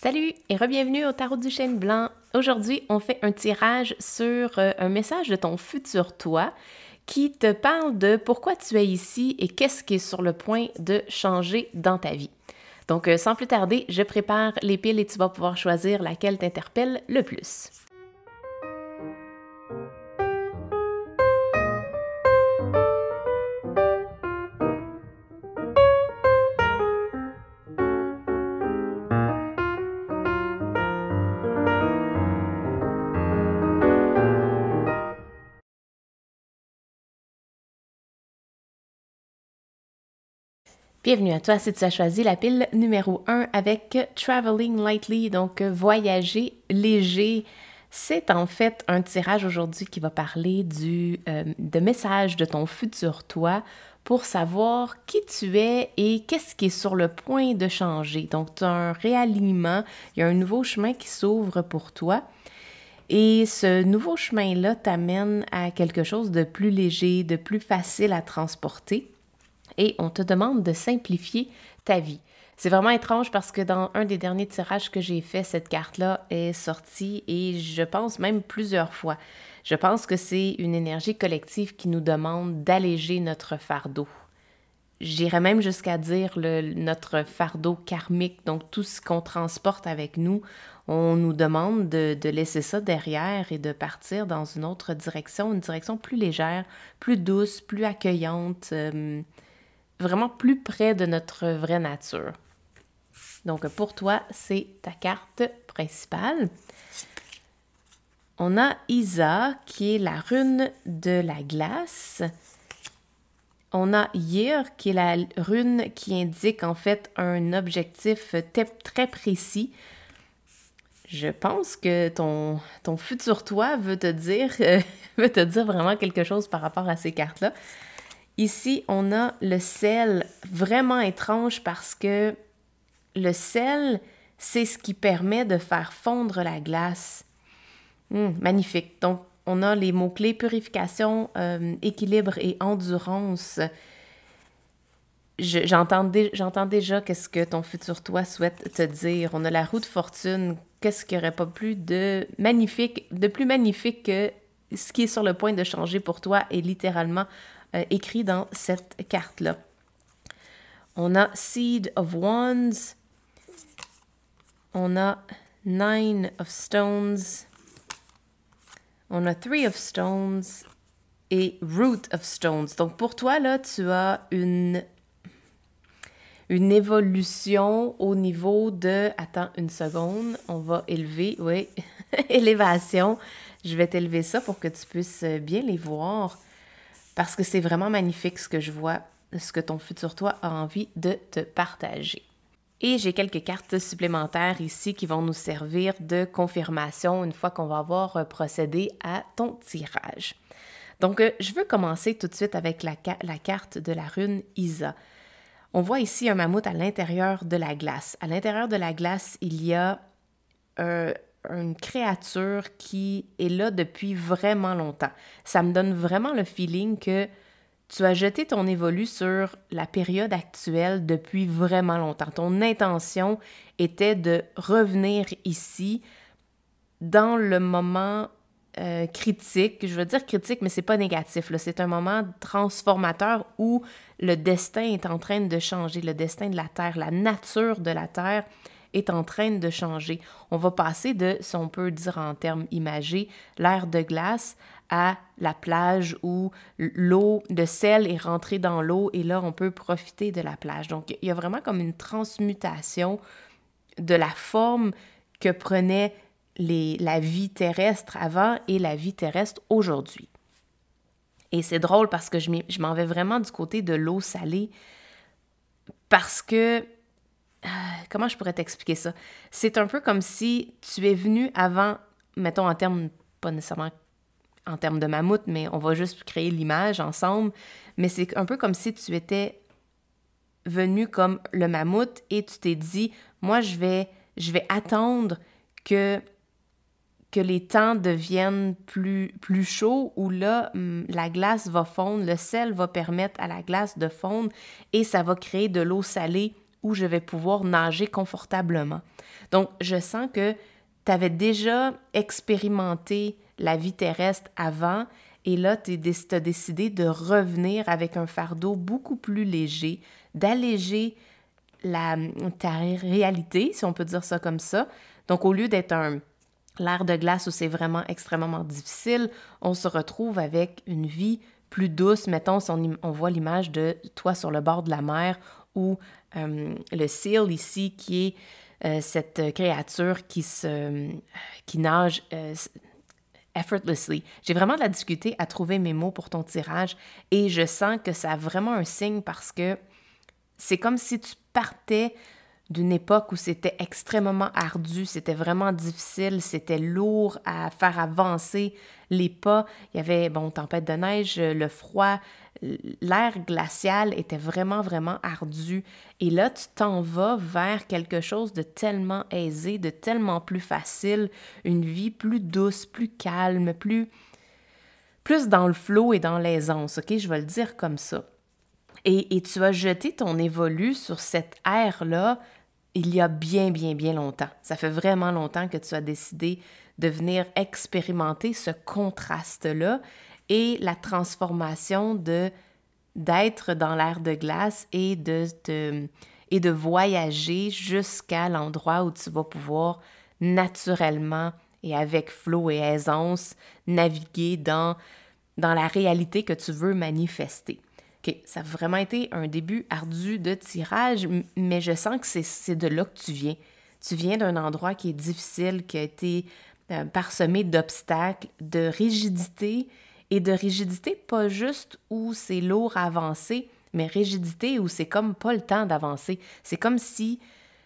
Salut et re-bienvenue au Tarot du Chêne Blanc. Aujourd'hui, on fait un tirage sur euh, un message de ton futur toi qui te parle de pourquoi tu es ici et qu'est-ce qui est sur le point de changer dans ta vie. Donc, euh, sans plus tarder, je prépare les piles et tu vas pouvoir choisir laquelle t'interpelle le plus. Bienvenue à toi si tu as choisi la pile numéro 1 avec Traveling Lightly, donc euh, voyager léger. C'est en fait un tirage aujourd'hui qui va parler du, euh, de messages de ton futur toi pour savoir qui tu es et qu'est-ce qui est sur le point de changer. Donc, tu as un réalignement, il y a un nouveau chemin qui s'ouvre pour toi. Et ce nouveau chemin-là t'amène à quelque chose de plus léger, de plus facile à transporter et on te demande de simplifier ta vie. C'est vraiment étrange parce que dans un des derniers tirages que j'ai fait, cette carte-là est sortie et je pense même plusieurs fois. Je pense que c'est une énergie collective qui nous demande d'alléger notre fardeau. J'irais même jusqu'à dire le, notre fardeau karmique, donc tout ce qu'on transporte avec nous, on nous demande de, laisser ça derrière et de partir dans une autre direction, une direction plus légère, plus douce, plus accueillante. Euh, vraiment plus près de notre vraie nature. Donc pour toi, c'est ta carte principale. On a Isa, qui est la rune de la glace. On a Yir, qui est la rune qui indique en fait un objectif très précis. Je pense que ton, ton futur toi veut te dire veut te dire vraiment quelque chose par rapport à ces cartes-là. Ici, on a le sel vraiment étrange parce que le sel, c'est ce qui permet de faire fondre la glace. Hmm, magnifique. Donc, on a les mots-clés purification, euh, équilibre et endurance. J'entends déjà qu'est-ce que ton futur toi souhaite te dire. On a la roue de fortune. Qu'est-ce qu'il n'y aurait pas plus de magnifique, de plus magnifique que ce qui est sur le point de changer pour toi et littéralement euh, écrit dans cette carte-là. On a Seed of Wands. On a Nine of Stones. On a Three of Stones et Root of Stones. Donc pour toi, là, tu as une, une évolution au niveau de... Attends une seconde, on va élever, oui, élévation. Je vais t'élever ça pour que tu puisses euh, bien les voir parce que c'est vraiment magnifique ce que je vois, ce que ton futur toi a envie de te partager. Et j'ai quelques cartes supplémentaires ici qui vont nous servir de confirmation une fois qu'on va avoir euh, procédé à ton tirage. Donc, euh, je veux commencer tout de suite avec la, carte de la rune Isa. On voit ici un mammouth à l'intérieur de la glace. À l'intérieur de la glace, il y a un... Euh, une créature qui est là depuis vraiment longtemps. Ça me donne vraiment le feeling que tu as jeté ton évolu sur la période actuelle depuis vraiment longtemps. Ton intention était de revenir ici dans le moment euh, critique. Je veux dire critique, mais c'est pas négatif. C'est un moment transformateur où le destin est en train de changer, le destin de la Terre, la nature de la Terre est en train de changer. On va passer de, si on peut dire en termes imagés, l'air de glace à la plage où l'eau, de sel est rentrée dans l'eau et là, on peut profiter de la plage. Donc, il y a vraiment comme une transmutation de la forme que prenait les, la vie terrestre avant et la vie terrestre aujourd'hui. Et c'est drôle parce que je m'en vais vraiment du côté de l'eau salée parce que ah, comment je pourrais t'expliquer ça? C'est un peu comme si tu es venu avant, mettons en termes, pas nécessairement en termes de mammouth, mais on va juste créer l'image ensemble, mais c'est un peu comme si tu étais venu comme le mammouth et tu t'es dit, moi je vais, je vais attendre que que les temps deviennent plus, plus chauds, où là, hum, la glace va fondre, le sel va permettre à la glace de fondre et ça va créer de l'eau salée où je vais pouvoir nager confortablement. Donc, je sens que tu avais déjà expérimenté la vie terrestre avant et là, tu as décidé de revenir avec un fardeau beaucoup plus léger, d'alléger la, ta réalité, si on peut dire ça comme ça. Donc, au lieu d'être un l'air de glace où c'est vraiment extrêmement difficile, on se retrouve avec une vie plus douce. Mettons, on, voit l'image de toi sur le bord de la mer où euh, le seal ici qui est euh, cette créature qui, se, qui nage euh, effortlessly. J'ai vraiment de la difficulté à trouver mes mots pour ton tirage et je sens que ça a vraiment un signe parce que c'est comme si tu partais d'une époque où c'était extrêmement ardu, c'était vraiment difficile, c'était lourd à faire avancer les pas. Il y avait, bon, tempête de neige, le froid, L'air glacial était vraiment, vraiment ardu. Et là, tu t'en vas vers quelque chose de tellement aisé, de tellement plus facile, une vie plus douce, plus calme, plus, plus dans le flot et dans l'aisance, ok? Je vais le dire comme ça. Et, et tu as jeté ton évolu sur cette ère-là il y a bien, bien, bien longtemps. Ça fait vraiment longtemps que tu as décidé de venir expérimenter ce contraste-là et la transformation de d'être dans l'air de glace et de, et de voyager jusqu'à l'endroit où tu vas pouvoir naturellement et avec flot et aisance naviguer dans, dans la réalité que tu veux manifester. Ça a vraiment été un début ardu de tirage, mais je sens que c'est de là que tu viens. Tu viens d'un endroit qui est difficile, qui a été euh, parsemé d'obstacles, de rigidité, et de rigidité, pas juste où c'est lourd à avancer, mais rigidité où c'est comme pas le temps d'avancer. C'est comme si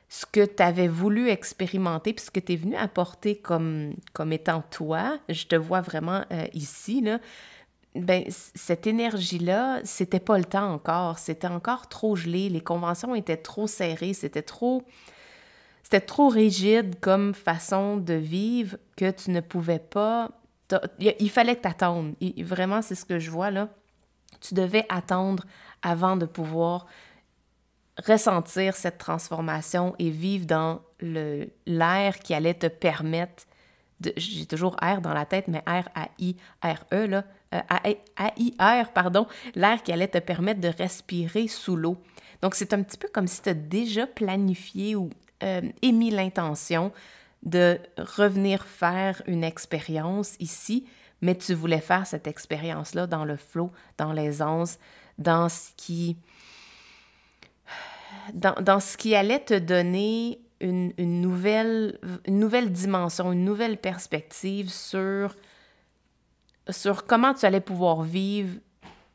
ce que tu avais voulu expérimenter, puis ce que tu es venu apporter comme, comme étant toi, je te vois vraiment euh, ici, là, ben, cette énergie-là, c'était pas le temps encore, c'était encore trop gelé, les conventions étaient trop serrées, c'était trop c'était trop rigide comme façon de vivre que tu ne pouvais pas il fallait t'attendre. vraiment, c'est ce que je vois là. Tu devais attendre avant de pouvoir ressentir cette transformation et vivre dans l'air qui allait te permettre j'ai toujours air dans la tête, mais R, A, I, R, E, là, euh, A, I, R, pardon, l'air qui allait te permettre de respirer sous l'eau. Donc, c'est un petit peu comme si tu as déjà planifié ou euh, émis l'intention de revenir faire une expérience ici, mais tu voulais faire cette expérience-là dans le flot, dans l'aisance, dans ce qui... Dans, ce qui allait te donner une, nouvelle, nouvelle dimension, une nouvelle perspective sur, sur comment tu allais pouvoir vivre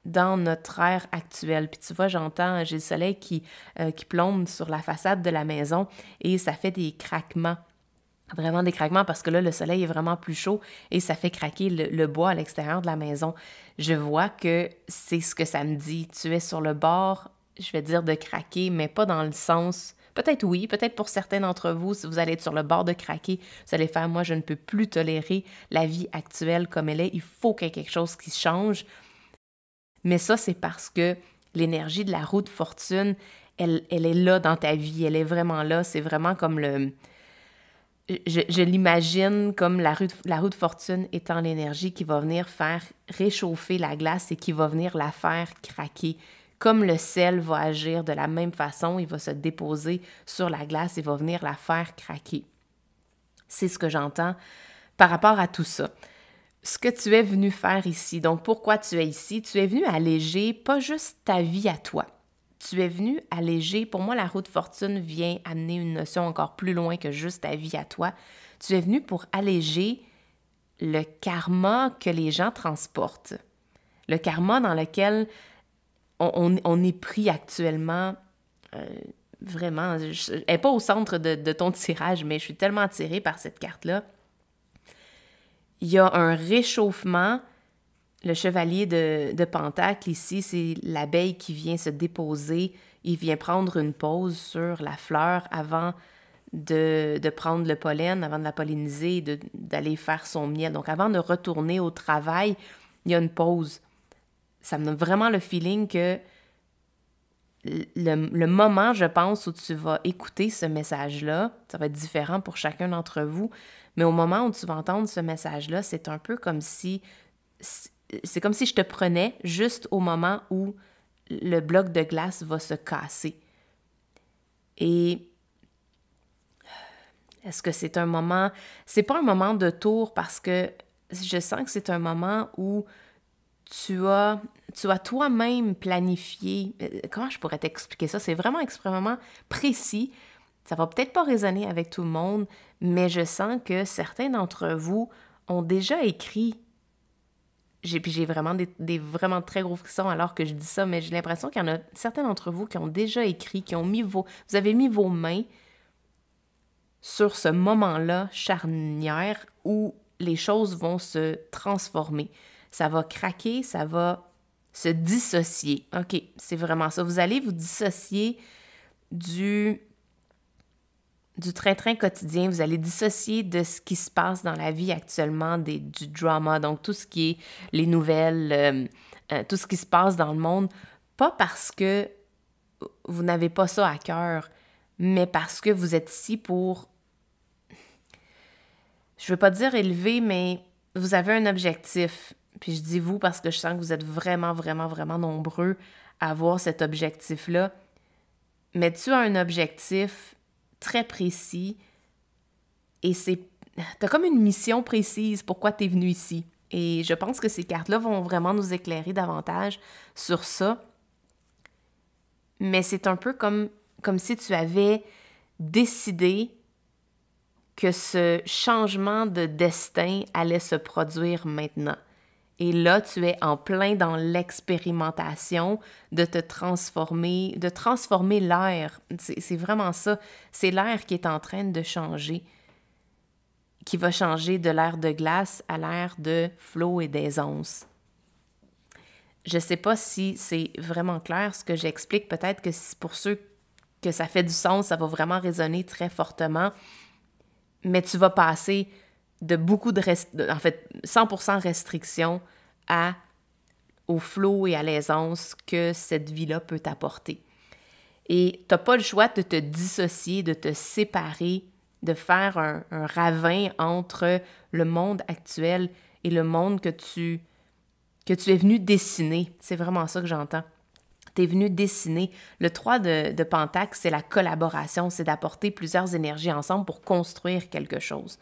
dans notre ère actuelle. Puis tu vois, j'entends, j'ai le soleil qui, euh, qui plombe sur la façade de la maison et ça fait des craquements vraiment des craquements parce que là, le soleil est vraiment plus chaud et ça fait craquer le, bois à l'extérieur de la maison. Je vois que c'est ce que ça me dit. Tu es sur le bord, je vais dire de craquer, mais pas dans le sens. Peut-être oui, peut-être pour certains d'entre vous, si vous allez être sur le bord de craquer, vous allez faire moi, je ne peux plus tolérer la vie actuelle comme elle est. Il faut qu'il y ait quelque chose qui change. Mais ça, c'est parce que l'énergie de la roue de fortune, elle, elle est là dans ta vie, elle est vraiment là. C'est vraiment comme le, je, l'imagine comme la la roue de fortune étant l'énergie qui va venir faire réchauffer la glace et qui va venir la faire craquer. Comme le sel va agir de la même façon, il va se déposer sur la glace et va venir la faire craquer. C'est ce que j'entends par rapport à tout ça. Ce que tu es venu faire ici, donc pourquoi tu es ici, tu es venu alléger pas juste ta vie à toi, tu es venu alléger. Pour moi, la roue de fortune vient amener une notion encore plus loin que juste ta vie à toi. Tu es venu pour alléger le karma que les gens transportent. Le karma dans lequel on, est pris actuellement. Euh, vraiment, je, pas au centre de, de ton tirage, mais je suis tellement attirée par cette carte-là. Il y a un réchauffement le chevalier de, de Pentacle, ici, c'est l'abeille qui vient se déposer, il vient prendre une pause sur la fleur avant de, de prendre le pollen, avant de la polliniser, d'aller faire son miel. Donc avant de retourner au travail, il y a une pause. Ça me donne vraiment le feeling que le, le, moment, je pense, où tu vas écouter ce message-là, ça va être différent pour chacun d'entre vous, mais au moment où tu vas entendre ce message-là, c'est un peu comme si c'est comme si je te prenais juste au moment où le bloc de glace va se casser. Et est-ce que c'est un moment C'est pas un moment de tour parce que je sens que c'est un moment où tu as tu toi-même planifié. Euh, comment je pourrais t'expliquer ça C'est vraiment extrêmement précis. Ça va peut-être pas résonner avec tout le monde, mais je sens que certains d'entre vous ont déjà écrit j'ai, puis j'ai vraiment des, vraiment très gros frissons alors que je dis ça, mais j'ai l'impression qu'il y en a certains d'entre vous qui ont déjà écrit, qui ont mis vos... Vous avez mis vos mains sur ce moment-là charnière où les choses vont se transformer. Ça va craquer, ça va se dissocier. OK, c'est vraiment ça. Vous allez vous dissocier du du train-train quotidien, vous allez dissocier de ce qui se passe dans la vie actuellement du drama, donc tout ce qui est les nouvelles, euh, euh, tout ce qui se passe dans le monde, pas parce que vous n'avez pas ça à cœur, mais parce que vous êtes ici pour, je veux pas dire élevé, mais vous avez un objectif. Puis je dis vous parce que je sens que vous êtes vraiment, vraiment, vraiment nombreux à avoir cet objectif-là. Mais tu as un objectif très précis et c'est t'as comme une mission précise pourquoi t'es venu ici. Et je pense que ces cartes-là vont vraiment nous éclairer davantage sur ça. Mais c'est un peu comme, comme si tu avais décidé que ce changement de destin allait se produire maintenant. Et là, tu es en plein dans l'expérimentation de te transformer, de transformer l'air. C'est vraiment ça. C'est l'air qui est en train de changer, qui va changer de l'air de glace à l'air de flot et d'aisance. Je ne sais pas si c'est vraiment clair ce que j'explique. Peut-être que pour ceux que ça fait du sens, ça va vraiment résonner très fortement. Mais tu vas passer de beaucoup de, rest en fait 100% restriction à au flot et à l'aisance que cette vie-là peut t'apporter. Et t'as pas le choix de te dissocier, de te séparer, de faire un, ravin entre le monde actuel et le monde que tu que tu es venu dessiner. C'est vraiment ça que j'entends. Tu es venu dessiner. Le 3 de, de Pentax, c'est la collaboration, c'est d'apporter plusieurs énergies ensemble pour construire quelque chose.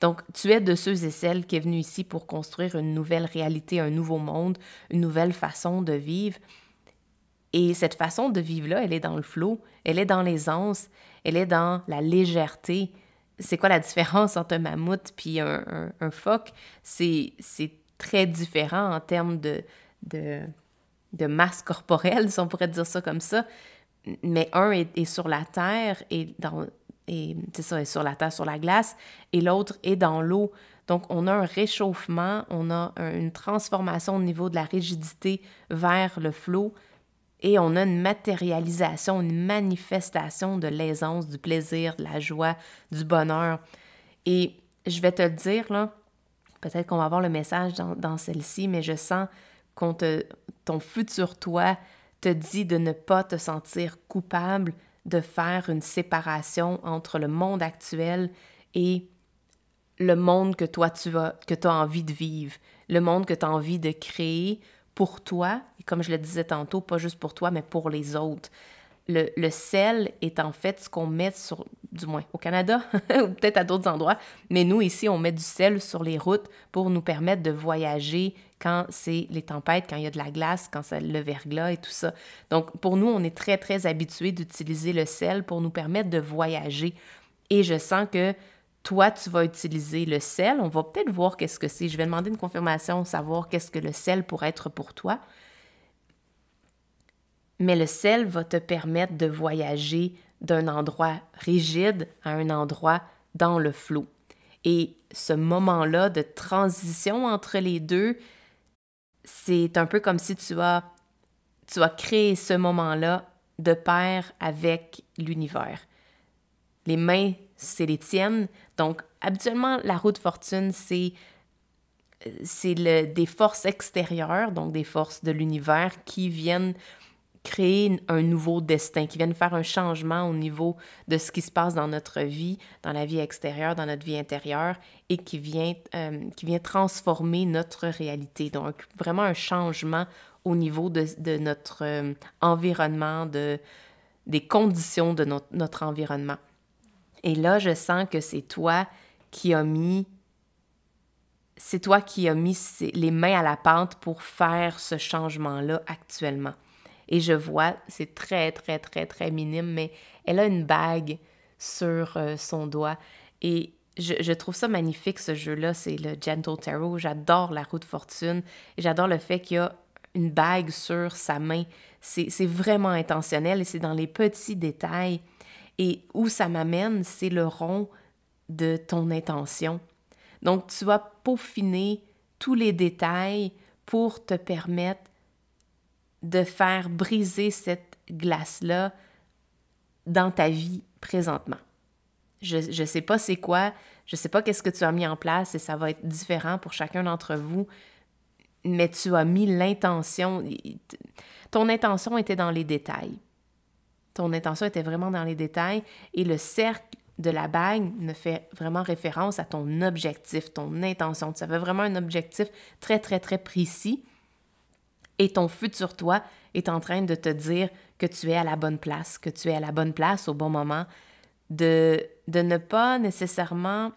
Donc, tu es de ceux et celles qui est venu ici pour construire une nouvelle réalité, un nouveau monde, une nouvelle façon de vivre. Et cette façon de vivre-là, elle est dans le flot, elle est dans l'aisance, elle est dans la légèreté. C'est quoi la différence entre un mammouth puis un, phoque? C'est très différent en termes de, de, masse corporelle, si on pourrait dire ça comme ça. Mais un est sur la terre et dans, et ça, est sur la terre, sur la glace, et l'autre est dans l'eau. Donc, on a un réchauffement, on a une transformation au niveau de la rigidité vers le flot, et on a une matérialisation, une manifestation de l'aisance, du plaisir, de la joie, du bonheur. Et je vais te le dire, là, peut-être qu'on va avoir le message dans, dans celle-ci, mais je sens que ton futur toi te dit de ne pas te sentir coupable, de faire une séparation entre le monde actuel et le monde que toi tu as, que tu as envie de vivre, le monde que tu as envie de créer pour toi, et comme je le disais tantôt, pas juste pour toi, mais pour les autres le, sel est en fait ce qu'on met sur, du moins au Canada, ou peut-être à d'autres endroits, mais nous ici, on met du sel sur les routes pour nous permettre de voyager quand c'est les tempêtes, quand il y a de la glace, quand c'est le verglas et tout ça. Donc pour nous, on est très, très habitué d'utiliser le sel pour nous permettre de voyager. Et je sens que toi, tu vas utiliser le sel. On va peut-être voir qu'est-ce que c'est. Je vais demander une confirmation, savoir qu'est-ce que le sel pourrait être pour toi mais le sel va te permettre de voyager d'un endroit rigide à un endroit dans le flot. Et ce moment-là de transition entre les deux, c'est un peu comme si tu as, tu as créé ce moment-là de pair avec l'univers. Les mains, c'est les tiennes. Donc, habituellement, la roue de fortune, c'est c'est des forces extérieures, donc des forces de l'univers qui viennent créer un nouveau destin, qui viennent faire un changement au niveau de ce qui se passe dans notre vie, dans la vie extérieure, dans notre vie intérieure, et qui vient, euh, qui vient transformer notre réalité. Donc, vraiment un changement au niveau de, de notre euh, environnement, de, des conditions de notre, notre environnement. Et là, je sens que c'est toi qui as mis c'est toi qui as mis les mains à la pente pour faire ce changement-là actuellement. Et je vois, c'est très, très, très, très minime, mais elle a une bague sur euh, son doigt. Et je, trouve ça magnifique, ce jeu-là. C'est le Gentle Tarot. J'adore la roue de fortune. j'adore le fait qu'il y a une bague sur sa main. C'est vraiment intentionnel et c'est dans les petits détails. Et où ça m'amène, c'est le rond de ton intention. Donc, tu vas peaufiner tous les détails pour te permettre de faire briser cette glace-là dans ta vie présentement. Je ne sais pas c'est quoi, je ne sais pas qu'est-ce que tu as mis en place et ça va être différent pour chacun d'entre vous, mais tu as mis l'intention. Ton intention était dans les détails. Ton intention était vraiment dans les détails et le cercle de la bague ne fait vraiment référence à ton objectif, ton intention. Ça fait vraiment un objectif très, très, très précis et ton futur toi est en train de te dire que tu es à la bonne place, que tu es à la bonne place au bon moment, de, de ne pas nécessairement...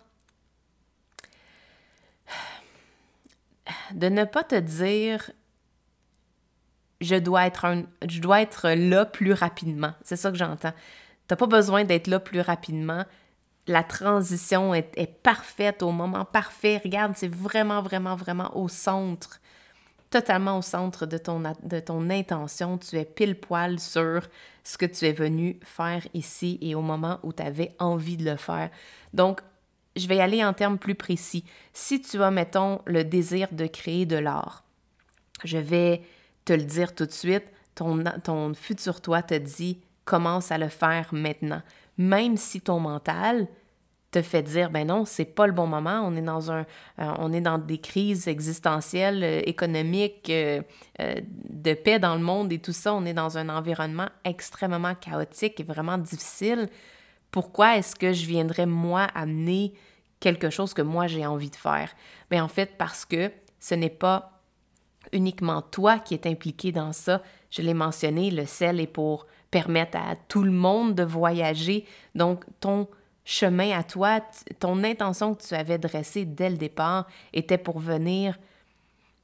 de ne pas te dire je dois être, je dois être là plus rapidement. C'est ça que j'entends. Tu n'as pas besoin d'être là plus rapidement. La transition est, parfaite au moment parfait. Regarde, c'est vraiment, vraiment, vraiment au centre totalement au centre de ton, de ton intention. Tu es pile poil sur ce que tu es venu faire ici et au moment où tu avais envie de le faire. Donc, je vais aller en termes plus précis. Si tu as, mettons, le désir de créer de l'art, je vais te le dire tout de suite, ton, ton futur toi te dit commence à le faire maintenant. Même si ton mental te fait dire ben non, c'est pas le bon moment, on est dans un euh, on est dans des crises existentielles, euh, économiques, euh, de paix dans le monde et tout ça, on est dans un environnement extrêmement chaotique et vraiment difficile. Pourquoi est-ce que je viendrais moi amener quelque chose que moi j'ai envie de faire Mais ben, en fait parce que ce n'est pas uniquement toi qui est impliqué dans ça. Je l'ai mentionné, le sel est pour permettre à tout le monde de voyager. Donc ton chemin à toi, ton intention que tu avais dressée dès le départ était pour venir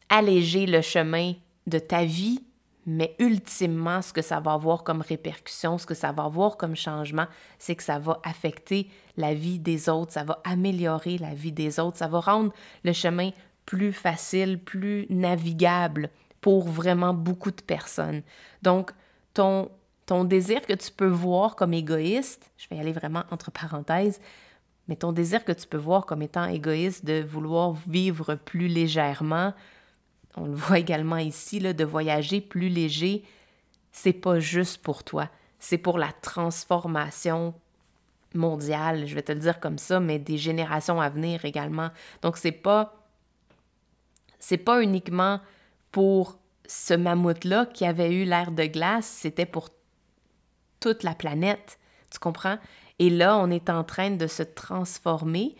alléger le chemin de ta vie, mais ultimement, ce que ça va avoir comme répercussion, ce que ça va avoir comme changement, c'est que ça va affecter la vie des autres, ça va améliorer la vie des autres, ça va rendre le chemin plus facile, plus navigable pour vraiment beaucoup de personnes. Donc, ton ton désir que tu peux voir comme égoïste, je vais y aller vraiment entre parenthèses, mais ton désir que tu peux voir comme étant égoïste de vouloir vivre plus légèrement, on le voit également ici, là, de voyager plus léger, c'est pas juste pour toi. C'est pour la transformation mondiale, je vais te le dire comme ça, mais des générations à venir également. Donc c'est pas c'est pas uniquement pour ce mammouth là qui avait eu l'air de glace, c'était pour toute la planète. Tu comprends? Et là, on est en train de se transformer.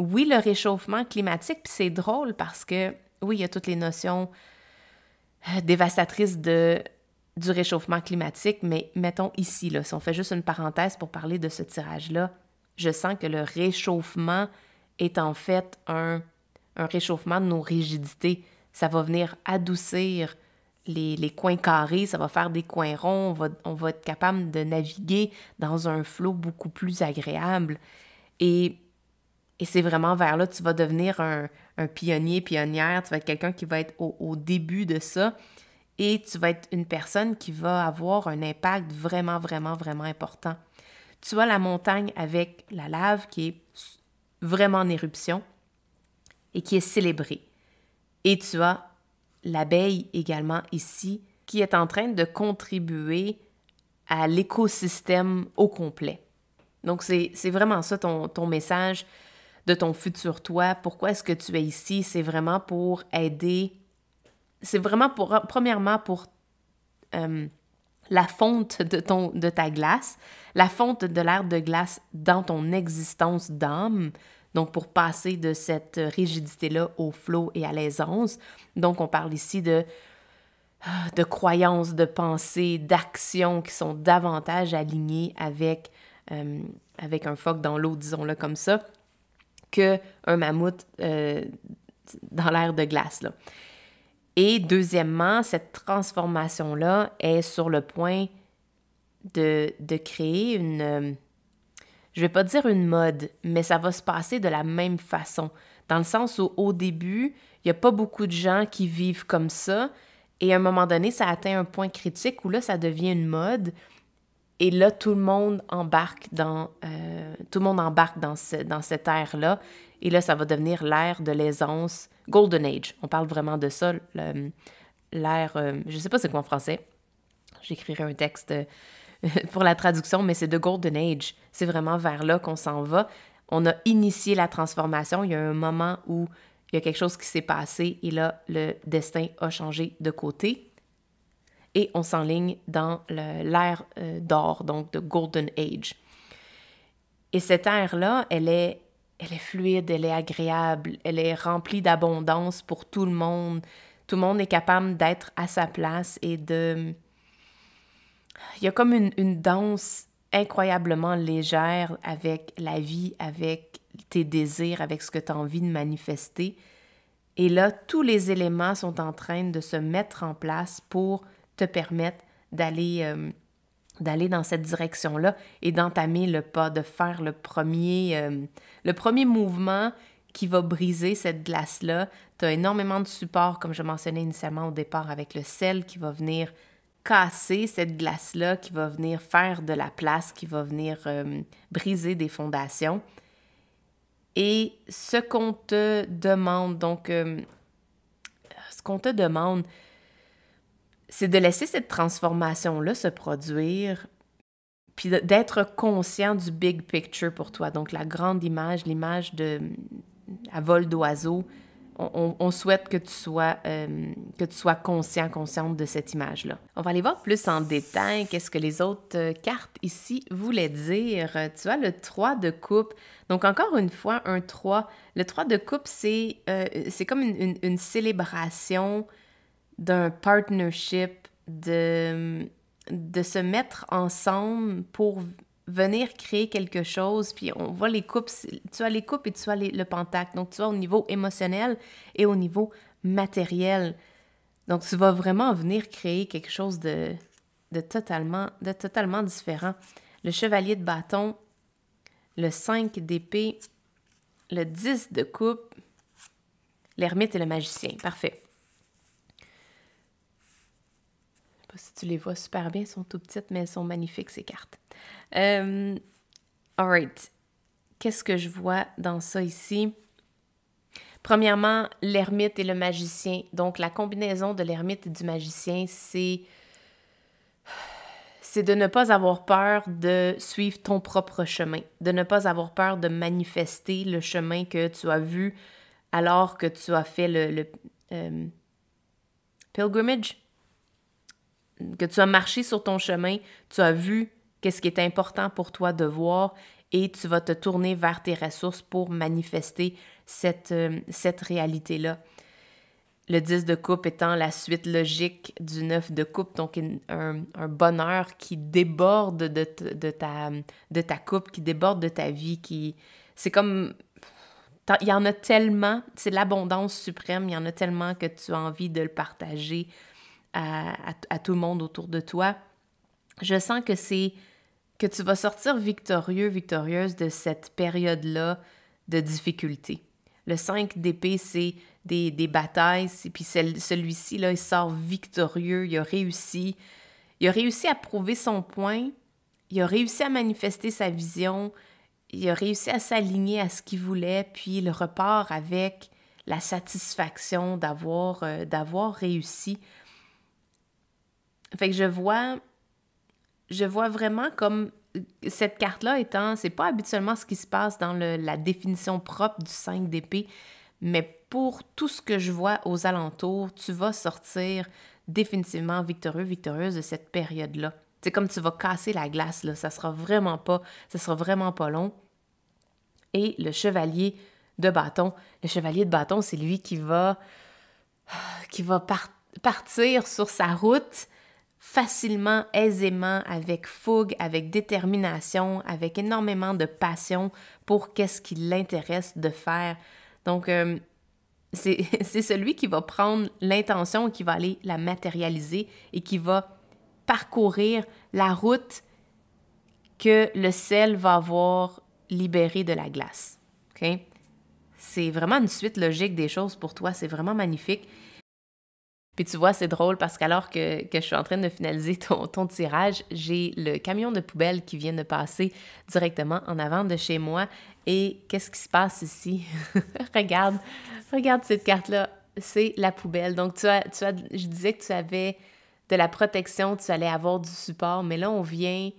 Oui, le réchauffement climatique, puis c'est drôle parce que, oui, il y a toutes les notions euh, dévastatrices de, du réchauffement climatique, mais mettons ici, là, si on fait juste une parenthèse pour parler de ce tirage-là, je sens que le réchauffement est en fait un, un réchauffement de nos rigidités. Ça va venir adoucir les, coins carrés, ça va faire des coins ronds, on va, être capable de naviguer dans un flot beaucoup plus agréable. Et, et c'est vraiment vers là, tu vas devenir un, un pionnier, pionnière, tu vas être quelqu'un qui va être au, au début de ça et tu vas être une personne qui va avoir un impact vraiment, vraiment, vraiment important. Tu as la montagne avec la lave qui est vraiment en éruption et qui est célébrée. Et tu as l'abeille également ici, qui est en train de contribuer à l'écosystème au complet. Donc, c'est vraiment ça ton, message de ton futur toi. Pourquoi est-ce que tu es ici? C'est vraiment pour aider. C'est vraiment pour, premièrement, pour euh, la fonte de, de ta glace, la fonte de l'air de glace dans ton existence d'âme, donc, pour passer de cette rigidité-là au flot et à l'aisance. Donc, on parle ici de, ah, de croyances, de pensées, d'actions qui sont davantage alignées avec, euh, avec un phoque dans l'eau, disons-le comme ça, qu'un mammouth euh, dans l'air de glace. Et deuxièmement, cette transformation-là est sur le point de créer une, je vais pas dire une mode, mais ça va se passer de la même façon. Dans le sens où au début, il n'y a pas beaucoup de gens qui vivent comme ça. Et à un moment donné, ça atteint un point critique où là, ça devient une mode. Et là, tout le monde embarque dans, euh, tout le monde embarque dans, dans cette ère-là. Et là, ça va devenir l'ère de l'aisance, Golden Age. On parle vraiment de ça, l'ère, euh, je ne sais pas c'est quoi en français. J'écrirai un texte euh, pour la traduction, mais c'est de Golden Age. C'est vraiment vers là qu'on s'en va. On a initié la transformation. Il y a un moment où il y a quelque chose qui s'est passé et là, le destin a changé de côté. Et on s'enligne dans l'ère euh, d'or, donc de Golden Age. Et cette ère-là, elle est, elle est fluide, elle est agréable, elle est remplie d'abondance pour tout le monde. Tout le monde est capable d'être à sa place et de, il y a comme une, danse incroyablement légère avec la vie, avec tes désirs, avec ce que tu as envie de manifester. Et là, tous les éléments sont en train de se mettre en place pour te permettre d'aller euh, dans cette direction-là et d'entamer le pas, de faire le premier, euh, le premier mouvement qui va briser cette glace-là. Tu as énormément de support, comme je mentionnais initialement au départ, avec le sel qui va venir casser cette glace-là qui va venir faire de la place, qui va venir euh, briser des fondations. Et ce qu'on te demande, donc, euh, ce qu'on te demande, c'est de laisser cette transformation-là se produire, puis d'être conscient du big picture pour toi, donc la grande image, l'image de à vol d'oiseau, on, souhaite que tu sois, euh, que tu sois conscient, consciente de cette image-là. On va aller voir plus en détail qu'est-ce que les autres euh, cartes ici voulaient dire. Euh, tu vois, le 3 de coupe. Donc, encore une fois, un 3. Le 3 de coupe, c'est comme une, célébration d'un partnership, de, de se mettre ensemble pour venir créer quelque chose, puis on voit les coupes, tu as les coupes et tu as le pentacle. Donc, tu vois au niveau émotionnel et au niveau matériel. Donc, tu vas vraiment venir créer quelque chose de, de, totalement, de totalement différent. Le chevalier de bâton, le 5 d'épée, le 10 de coupe, l'ermite et le magicien. Parfait. si tu les vois super bien, elles sont tout petites, mais elles sont magnifiques, ces cartes. Euh, Alright. Qu'est-ce que je vois dans ça ici? Premièrement, l'ermite et le magicien. Donc, la combinaison de l'ermite et du magicien, c'est. C'est de ne pas avoir peur de suivre ton propre chemin, de ne pas avoir peur de manifester le chemin que tu as vu alors que tu as fait le, euh, pilgrimage que tu as marché sur ton chemin, tu as vu qu'est-ce qui est important pour toi de voir et tu vas te tourner vers tes ressources pour manifester cette, euh, réalité-là. Le 10 de coupe étant la suite logique du 9 de coupe, donc un, bonheur qui déborde de, ta, de ta coupe, qui déborde de ta vie, qui... C'est comme... Il y en a tellement, c'est l'abondance suprême, il y en a tellement que tu as envie de le partager, à, tout le monde autour de toi, je sens que c'est que tu vas sortir victorieux, victorieuse de cette période-là de difficulté. Le 5 d'épée, c'est des, des, batailles, puis celui-ci, là, il sort victorieux, il a réussi. Il a réussi à prouver son point, il a réussi à manifester sa vision, il a réussi à s'aligner à ce qu'il voulait, puis il repart avec la satisfaction d'avoir, euh, d'avoir réussi. Fait que je vois, je vois vraiment comme cette carte-là étant, c'est pas habituellement ce qui se passe dans le, la définition propre du 5 d'épée, mais pour tout ce que je vois aux alentours, tu vas sortir définitivement victorieux, victorieuse de cette période-là. C'est comme tu vas casser la glace, là. Ça sera vraiment pas, ça sera vraiment pas long. Et le chevalier de bâton, le chevalier de bâton, c'est lui qui va, qui va partir sur sa route facilement, aisément, avec fougue, avec détermination, avec énormément de passion pour qu'est-ce qui l'intéresse de faire. Donc, euh, c'est celui qui va prendre l'intention qui va aller la matérialiser et qui va parcourir la route que le sel va avoir libéré de la glace. C'est vraiment une suite logique des choses pour toi, c'est vraiment magnifique. Puis tu vois, c'est drôle parce qu'alors que, que, je suis en train de finaliser ton, ton tirage, j'ai le camion de poubelle qui vient de passer directement en avant de chez moi. Et qu'est-ce qui se passe ici? regarde, regarde cette carte-là. C'est la poubelle. Donc, tu as, tu as, je disais que tu avais de la protection, tu allais avoir du support, mais là, on vient...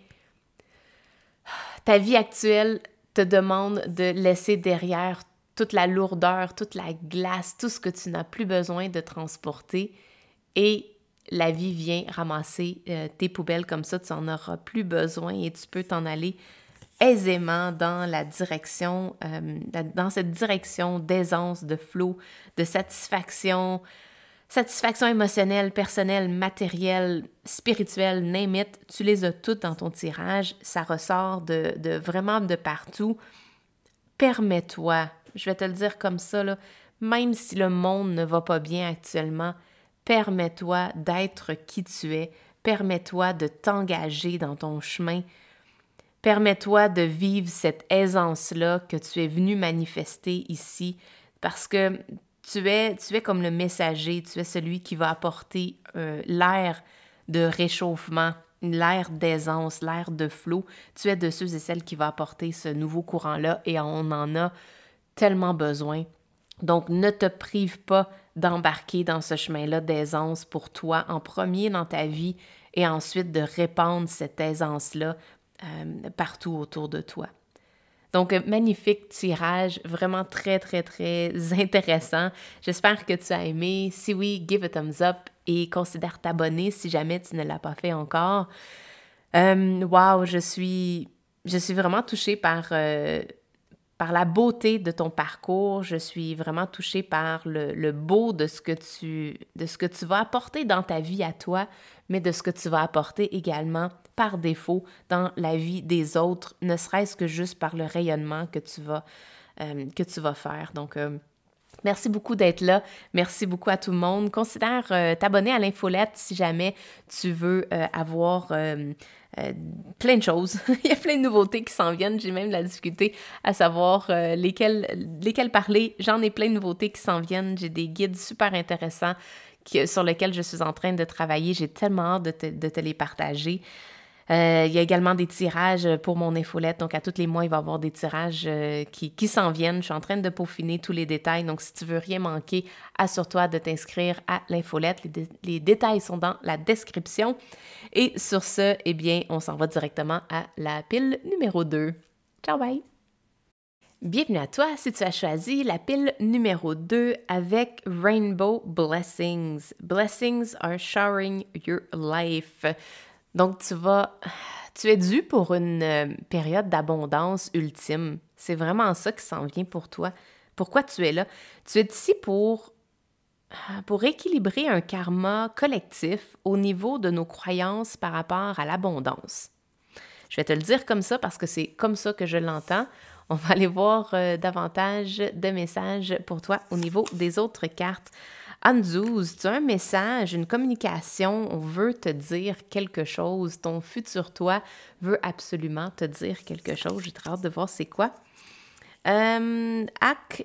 Ta vie actuelle te demande de laisser derrière toute la lourdeur, toute la glace, tout ce que tu n'as plus besoin de transporter et la vie vient ramasser euh, tes poubelles comme ça, tu n'en auras plus besoin et tu peux t'en aller aisément dans la direction, euh, dans cette direction d'aisance, de flot, de satisfaction, satisfaction émotionnelle, personnelle, matérielle, spirituelle, name tu les as toutes dans ton tirage, ça ressort de, vraiment de partout. Permets-toi, je vais te le dire comme ça, même si le monde ne va pas bien actuellement, Permets-toi d'être qui tu es. Permets-toi de t'engager dans ton chemin. Permets-toi de vivre cette aisance-là que tu es venu manifester ici parce que tu es, tu es comme le messager, tu es celui qui va apporter euh, l'air de réchauffement, l'air d'aisance, l'air de flot. Tu es de ceux et celles qui va apporter ce nouveau courant-là et on en a tellement besoin. Donc ne te prive pas d'embarquer dans ce chemin-là d'aisance pour toi en premier dans ta vie et ensuite de répandre cette aisance-là euh, partout autour de toi. Donc, euh, magnifique tirage, vraiment très, très, très intéressant. J'espère que tu as aimé. Si oui, give a thumbs up et considère t'abonner si jamais tu ne l'as pas fait encore. Waouh, je suis, je suis vraiment touchée par euh, par la beauté de ton parcours. Je suis vraiment touchée par le, beau de ce, que tu, de ce que tu vas apporter dans ta vie à toi, mais de ce que tu vas apporter également par défaut dans la vie des autres, ne serait-ce que juste par le rayonnement que tu vas, euh, que tu vas faire. Donc, euh, Merci beaucoup d'être là. Merci beaucoup à tout le monde. Considère euh, t'abonner à l'infolette si jamais tu veux avoir euh, plein de choses. Il y a plein de nouveautés qui s'en viennent. J'ai même la difficulté à savoir euh, lesquelles, parler. J'en ai plein de nouveautés qui s'en viennent. J'ai des guides super intéressants sur lesquels je suis en train de travailler. J'ai tellement hâte de de te les partager. Euh, il y a également des tirages pour mon infolette. Donc, à tous les mois, il va y avoir des tirages euh, qui, s'en viennent. Je suis en train de peaufiner tous les détails. Donc, si tu veux rien manquer, assure-toi de t'inscrire à l'infolette. Les, les, détails sont dans la description. Et sur ce, eh bien, on s'en va directement à la pile numéro 2. Ciao, bye! Bienvenue à toi si tu as choisi la pile numéro 2 avec Rainbow Blessings. Blessings are showering your life. Donc, tu vas. Tu es dû pour une euh, période d'abondance ultime. C'est vraiment ça qui s'en vient pour toi. Pourquoi tu es là? Tu es ici pour, euh, pour équilibrer un karma collectif au niveau de nos croyances par rapport à l'abondance. Je vais te le dire comme ça parce que c'est comme ça que je l'entends. On va aller voir euh, davantage de messages pour toi au niveau des autres cartes. Anzouz, tu as un message, une communication, on veut te dire quelque chose, ton futur toi veut absolument te dire quelque chose. J'ai très hâte de voir c'est quoi. Euh,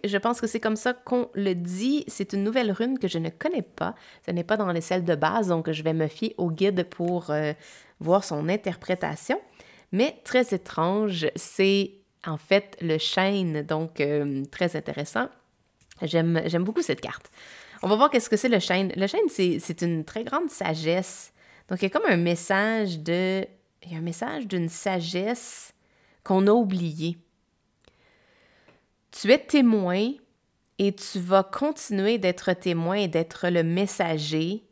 je pense que c'est comme ça qu'on le dit. C'est une nouvelle rune que je ne connais pas. Ce n'est pas dans les salles de base, donc je vais me fier au guide pour euh, voir son interprétation. Mais très étrange, c'est en fait le chêne, donc euh, très intéressant. J'aime beaucoup cette carte. On va voir qu'est-ce que c'est le chêne. Le chêne, c'est une très grande sagesse. Donc, il y a comme un message de. Il y a un message d'une sagesse qu'on a oubliée. Tu es témoin et tu vas continuer d'être témoin et d'être le messager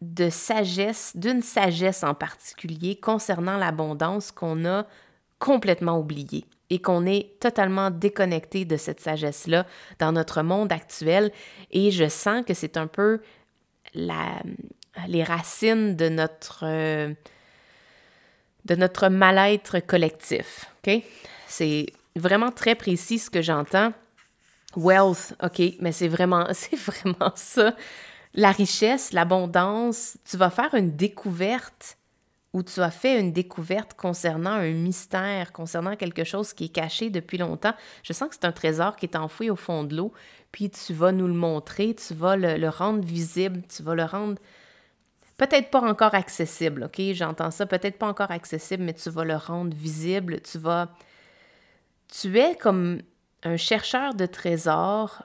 de sagesse, d'une sagesse en particulier concernant l'abondance qu'on a complètement oubliée et qu'on est totalement déconnecté de cette sagesse-là dans notre monde actuel. Et je sens que c'est un peu la, les racines de notre, euh, de notre mal-être collectif. ok? C'est vraiment très précis ce que j'entends. Wealth, OK, mais c'est vraiment, c'est vraiment ça. La richesse, l'abondance, tu vas faire une découverte où tu as fait une découverte concernant un mystère, concernant quelque chose qui est caché depuis longtemps. Je sens que c'est un trésor qui est enfoui au fond de l'eau, puis tu vas nous le montrer, tu vas le, rendre visible, tu vas le rendre peut-être pas encore accessible, ok? J'entends ça, peut-être pas encore accessible, mais tu vas le rendre visible, tu vas... Tu es comme un chercheur de trésors,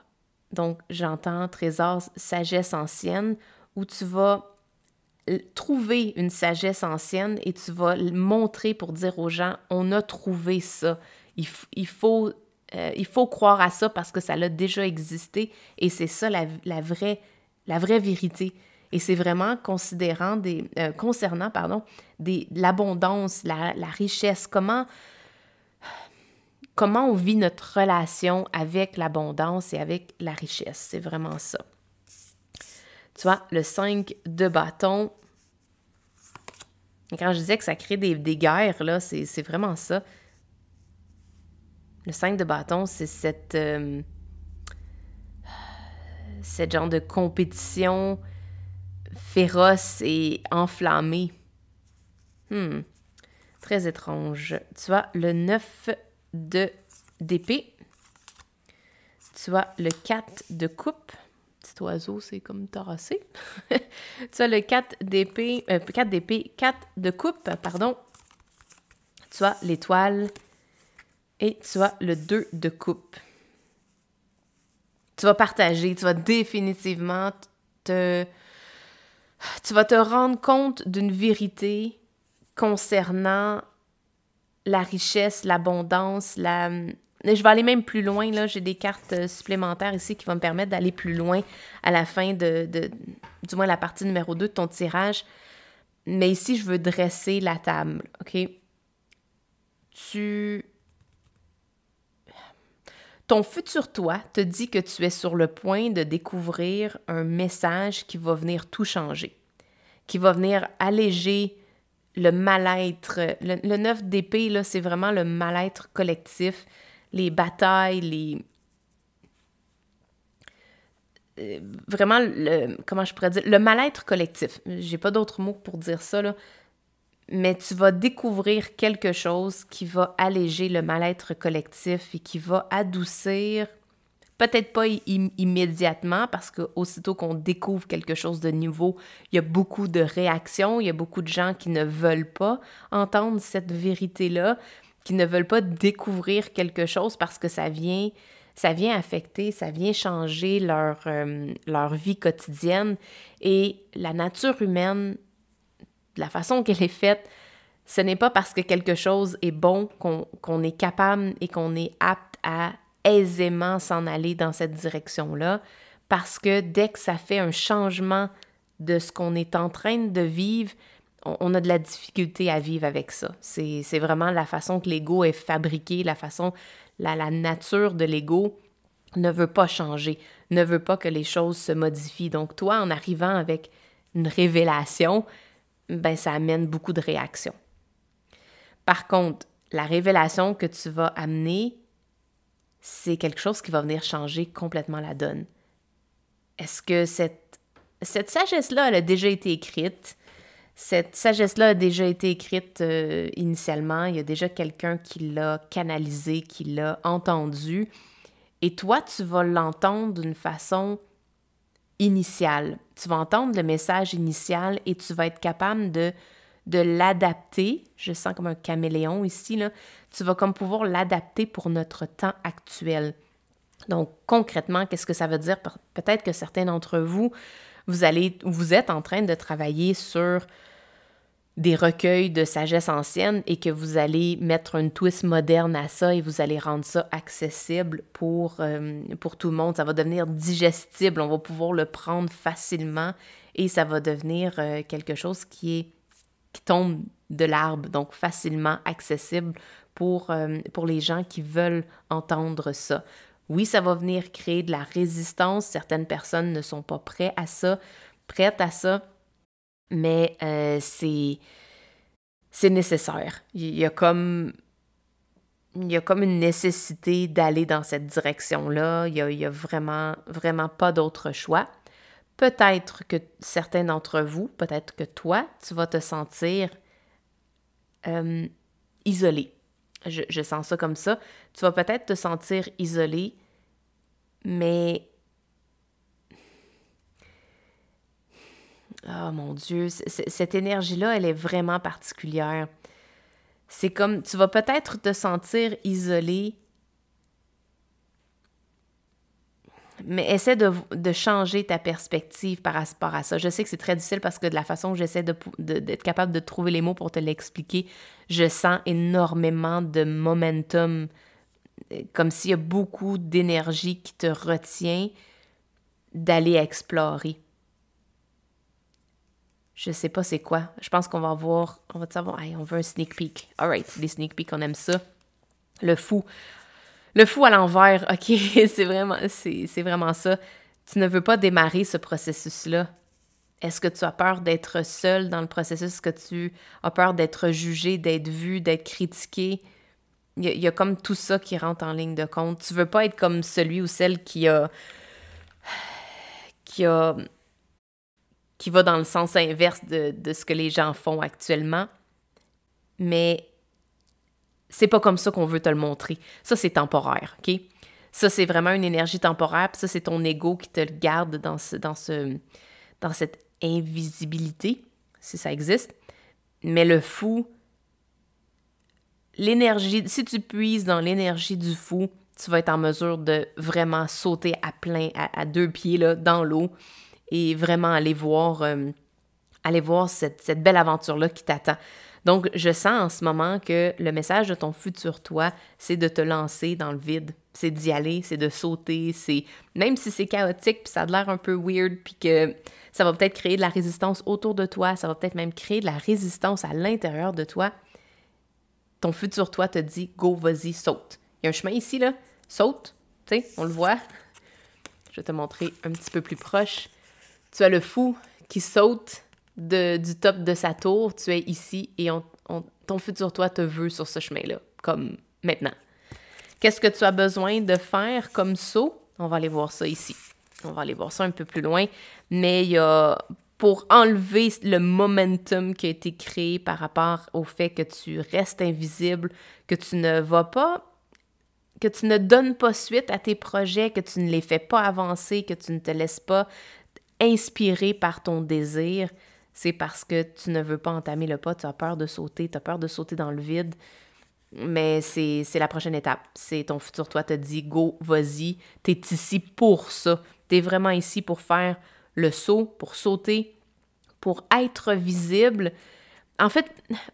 donc j'entends trésors sagesse ancienne, où tu vas trouver une sagesse ancienne et tu vas montrer pour dire aux gens, on a trouvé ça. Il, faut, euh, il faut croire à ça parce que ça l'a déjà existé et c'est ça la, vraie, la vraie vérité. Et c'est vraiment considérant des, euh, concernant pardon, des, l'abondance, la, la, richesse, comment, comment on vit notre relation avec l'abondance et avec la richesse. C'est vraiment ça. Tu vois, le 5 de bâton. quand je disais que ça crée des, des guerres, là, c'est vraiment ça. Le 5 de bâton, c'est cette. Euh, cette genre de compétition féroce et enflammée. Hmm. Très étrange. Tu vois, le 9 de d'épée. Tu as le 4 de coupe oiseau, c'est comme tarassé. tu as le 4 d'épée, 4 d'épée, 4 de coupe, pardon. Tu as l'étoile et tu as le 2 de coupe. Tu vas partager, tu vas définitivement Tu vas te rendre compte d'une vérité concernant la richesse, l'abondance, la, je vais aller même plus loin. Là, j'ai des cartes euh, supplémentaires ici qui vont me permettre d'aller plus loin à la fin de, du moins la partie numéro 2 de ton tirage. Mais ici, je veux dresser la table, OK? Tu... Ton futur toi te dit que tu es sur le point de découvrir un message qui va venir tout changer, qui va venir alléger le mal-être. Le, le 9 d'épée, là, c'est vraiment le mal-être collectif, les batailles, les... Euh, vraiment, le, comment je pourrais dire, le mal-être collectif. J'ai pas d'autres mots pour dire ça, Mais tu vas découvrir quelque chose qui va alléger le mal-être collectif et qui va adoucir, peut-être pas immédiatement, parce qu'aussitôt qu'on découvre quelque chose de nouveau, il y a beaucoup de réactions, il y a beaucoup de gens qui ne veulent pas entendre cette vérité-là, qui ne veulent pas découvrir quelque chose parce que ça vient ça vient affecter, ça vient changer euh, leur, vie quotidienne. Et la nature humaine, la façon qu'elle est faite, ce n'est pas parce que quelque chose est bon qu'on est capable et qu'on est apte à aisément s'en aller dans cette direction-là, parce que dès que ça fait un changement de ce qu'on est en train de vivre, on, a de la difficulté à vivre avec ça. C'est vraiment la façon que l'ego est fabriqué, la façon, la, la nature de l'ego ne veut pas changer, ne veut pas que les choses se modifient. Donc toi, en arrivant avec une révélation, ben ça amène beaucoup de réactions. Par contre, la révélation que tu vas amener, c'est quelque chose qui va venir changer complètement la donne. Est-ce que cette, cette sagesse-là, elle a déjà été écrite? Cette sagesse-là a déjà été écrite euh, initialement, il y a déjà quelqu'un qui l'a canalisée, qui l'a entendue, et toi, tu vas l'entendre d'une façon initiale. Tu vas entendre le message initial et tu vas être capable de, de l'adapter. Je sens comme un caméléon ici, là. Tu vas comme pouvoir l'adapter pour notre temps actuel. Donc, concrètement, qu'est-ce que ça veut dire? Peut-être que certains d'entre vous, vous, allez, vous êtes en train de travailler sur des recueils de sagesse ancienne et que vous allez mettre un twist moderne à ça et vous allez rendre ça accessible pour, euh, pour tout le monde. Ça va devenir digestible, on va pouvoir le prendre facilement et ça va devenir euh, quelque chose qui, est, qui tombe de l'arbre, donc facilement accessible pour, euh, pour les gens qui veulent entendre ça. Oui, ça va venir créer de la résistance. Certaines personnes ne sont pas prêtes à ça, prêtes à ça mais euh, c'est nécessaire. Il y a comme il y a comme une nécessité d'aller dans cette direction-là. Il, n'y y a, vraiment, vraiment pas d'autre choix. Peut-être que certains d'entre vous, peut-être que toi, tu vas te sentir euh, isolé. Je, je, sens ça comme ça. Tu vas peut-être te sentir isolé, mais oh mon Dieu, cette énergie-là, elle est vraiment particulière. C'est comme, tu vas peut-être te sentir isolé, mais essaie de, changer ta perspective par rapport à ça. Je sais que c'est très difficile parce que de la façon que j'essaie d'être capable de trouver les mots pour te l'expliquer, je sens énormément de momentum, comme s'il y a beaucoup d'énergie qui te retient d'aller explorer je sais pas c'est quoi. Je pense qu'on va voir, on va savoir, on veut un sneak peek. Alright, les sneak peeks, on aime ça. Le fou. Le fou à l'envers, ok, c'est vraiment, c'est vraiment ça. Tu ne veux pas démarrer ce processus-là. Est-ce que tu as peur d'être seul dans le processus? Est-ce que tu as peur d'être jugé, d'être vu, d'être critiqué? Il il y, a comme tout ça qui rentre en ligne de compte. Tu veux pas être comme celui ou celle qui a qui a qui va dans le sens inverse de, ce que les gens font actuellement. Mais c'est pas comme ça qu'on veut te le montrer. Ça, c'est temporaire, OK? Ça, c'est vraiment une énergie temporaire, ça, c'est ton ego qui te le garde dans, ce, dans, ce, dans cette invisibilité, si ça existe. Mais le fou, l'énergie, si tu puises dans l'énergie du fou, tu vas être en mesure de vraiment sauter à plein, à, deux pieds dans l'eau, et vraiment aller voir, euh, aller voir cette, belle aventure-là qui t'attend. Donc, je sens en ce moment que le message de ton futur toi, c'est de te lancer dans le vide, c'est d'y aller, c'est de sauter, c'est même si c'est chaotique, puis ça a l'air un peu weird, puis que ça va peut-être créer de la résistance autour de toi, ça va peut-être même créer de la résistance à l'intérieur de toi. Ton futur toi te dit go, vas-y, saute. Il y a un chemin ici là, saute, tu sais, on le voit. Je vais te montrer un petit peu plus proche. Tu as le fou qui saute du top de sa tour, tu es ici et ton futur toi te veut sur ce chemin-là, comme maintenant. Qu'est-ce que tu as besoin de faire comme saut? On va aller voir ça ici. On va aller voir ça un peu plus loin. Mais il y a, pour enlever le momentum qui a été créé par rapport au fait que tu restes invisible, que tu ne vas pas, que tu ne donnes pas suite à tes projets, que tu ne les fais pas avancer, que tu ne te laisses pas inspiré par ton désir, c'est parce que tu ne veux pas entamer le pas, tu as peur de sauter, tu as peur de sauter dans le vide. Mais c'est la prochaine étape. C'est ton futur toi te dit go, vas-y, t'es ici pour ça. T'es vraiment ici pour faire le saut, pour sauter, pour être visible, en fait,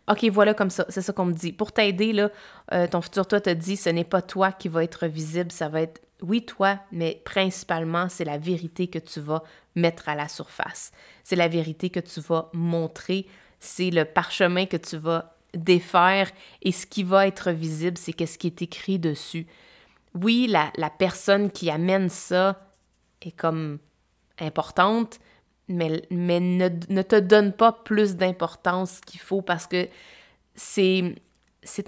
OK, voilà comme ça, c'est ça qu'on me dit. Pour t'aider, là, euh, ton futur toi te dit, ce n'est pas toi qui va être visible, ça va être, oui, toi, mais principalement, c'est la vérité que tu vas mettre à la surface. C'est la vérité que tu vas montrer, c'est le parchemin que tu vas défaire et ce qui va être visible, c'est qu'est-ce qui est écrit dessus. Oui, la, la personne qui amène ça est comme importante, mais, ne, te donne pas plus d'importance qu'il faut parce que c'est,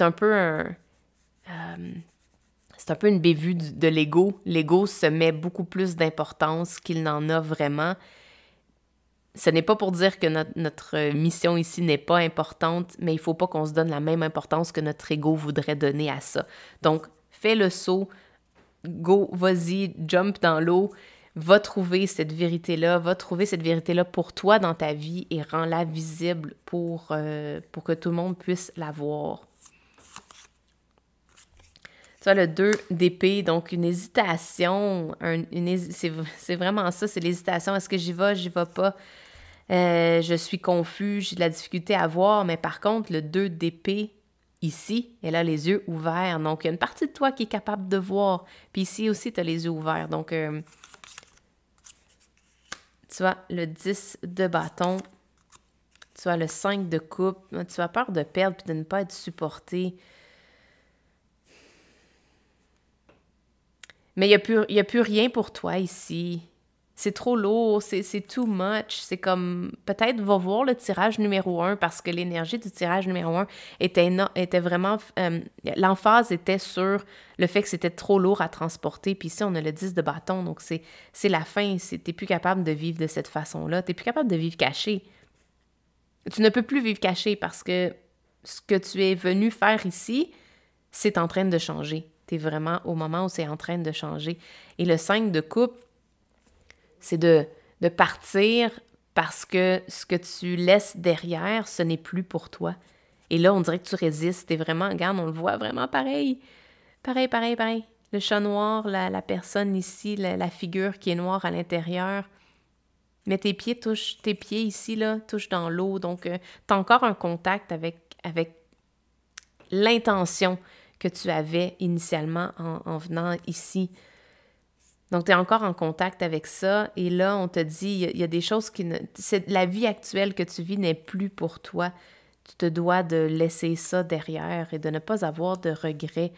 un peu euh, c'est un peu une bévue de l'ego. L'ego se met beaucoup plus d'importance qu'il n'en a vraiment. Ce n'est pas pour dire que notre, notre mission ici n'est pas importante, mais il ne faut pas qu'on se donne la même importance que notre ego voudrait donner à ça. Donc, fais le saut, go, vas-y, jump dans l'eau, va trouver cette vérité-là, va trouver cette vérité-là pour toi dans ta vie et rends-la visible pour, euh, pour que tout le monde puisse la voir. Ça, le 2 d'épée, donc une hésitation, un, c'est vraiment ça, c'est l'hésitation. Est-ce que j'y vais, j'y vais pas? Euh, je suis confus, j'ai de la difficulté à voir, mais par contre, le 2 d'épée, ici, elle a les yeux ouverts. Donc, il y a une partie de toi qui est capable de voir. Puis ici aussi, tu as les yeux ouverts. Donc, euh, soit le 10 de bâton, soit le 5 de coupe, tu as peur de perdre et de ne pas être supporté. Mais il n'y a, a, plus rien pour toi ici c'est trop lourd, c'est too much. C'est comme, peut-être va voir le tirage numéro un parce que l'énergie du tirage numéro un était, était vraiment, euh, l'emphase était sur le fait que c'était trop lourd à transporter. Puis ici, on a le 10 de bâton, donc c'est la fin. T'es plus capable de vivre de cette façon-là. T'es plus capable de vivre caché. Tu ne peux plus vivre caché parce que ce que tu es venu faire ici, c'est en train de changer. Tu es vraiment au moment où c'est en train de changer. Et le 5 de coupe, c'est de, partir parce que ce que tu laisses derrière, ce n'est plus pour toi. Et là, on dirait que tu résistes. Et vraiment, regarde, on le voit vraiment pareil. Pareil, pareil, pareil. Le chat noir, la, la personne ici, la, figure qui est noire à l'intérieur. Mais tes pieds touchent, tes pieds ici, là, touchent dans l'eau. Donc, euh, tu as encore un contact avec, avec l'intention que tu avais initialement en venant ici. Donc, tu es encore en contact avec ça. Et là, on te dit, il y, a des choses qui ne. La vie actuelle que tu vis n'est plus pour toi. Tu te dois de laisser ça derrière et de ne pas avoir de regrets.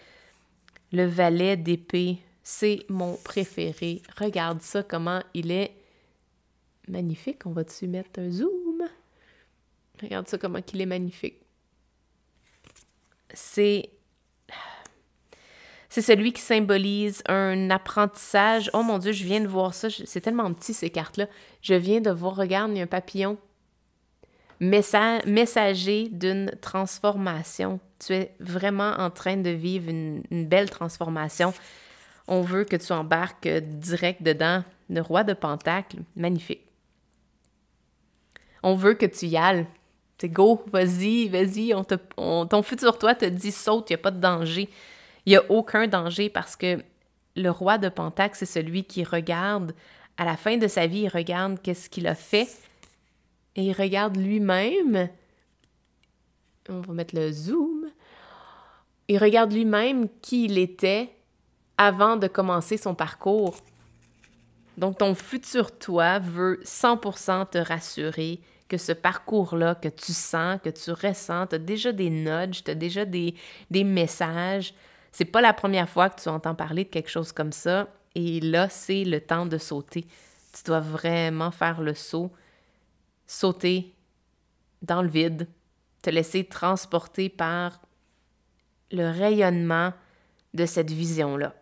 Le valet d'épée, c'est mon préféré. Regarde ça, comment il est magnifique. On va tu mettre un zoom. Regarde ça, comment il est magnifique. C'est c'est celui qui symbolise un apprentissage. Oh mon Dieu, je viens de voir ça. C'est tellement petit ces cartes-là. Je viens de voir, regarde, il y a un papillon. messager d'une transformation. Tu es vraiment en train de vivre une, belle transformation. On veut que tu embarques direct dedans le roi de Pentacle. Magnifique. On veut que tu y ailles. C'est go, vas-y, vas-y. On, ton futur toi te dit saute, il n'y a pas de danger. Il n'y a aucun danger parce que le roi de Pentax, c'est celui qui regarde, à la fin de sa vie, il regarde qu'est-ce qu'il a fait et il regarde lui-même. On va mettre le zoom. Il regarde lui-même qui il était avant de commencer son parcours. Donc, ton futur toi veut 100% te rassurer que ce parcours-là que tu sens, que tu ressens, tu as déjà des nudges, tu as déjà des, des messages, c'est pas la première fois que tu entends parler de quelque chose comme ça. Et là, c'est le temps de sauter. Tu dois vraiment faire le saut, sauter dans le vide, te laisser transporter par le rayonnement de cette vision-là.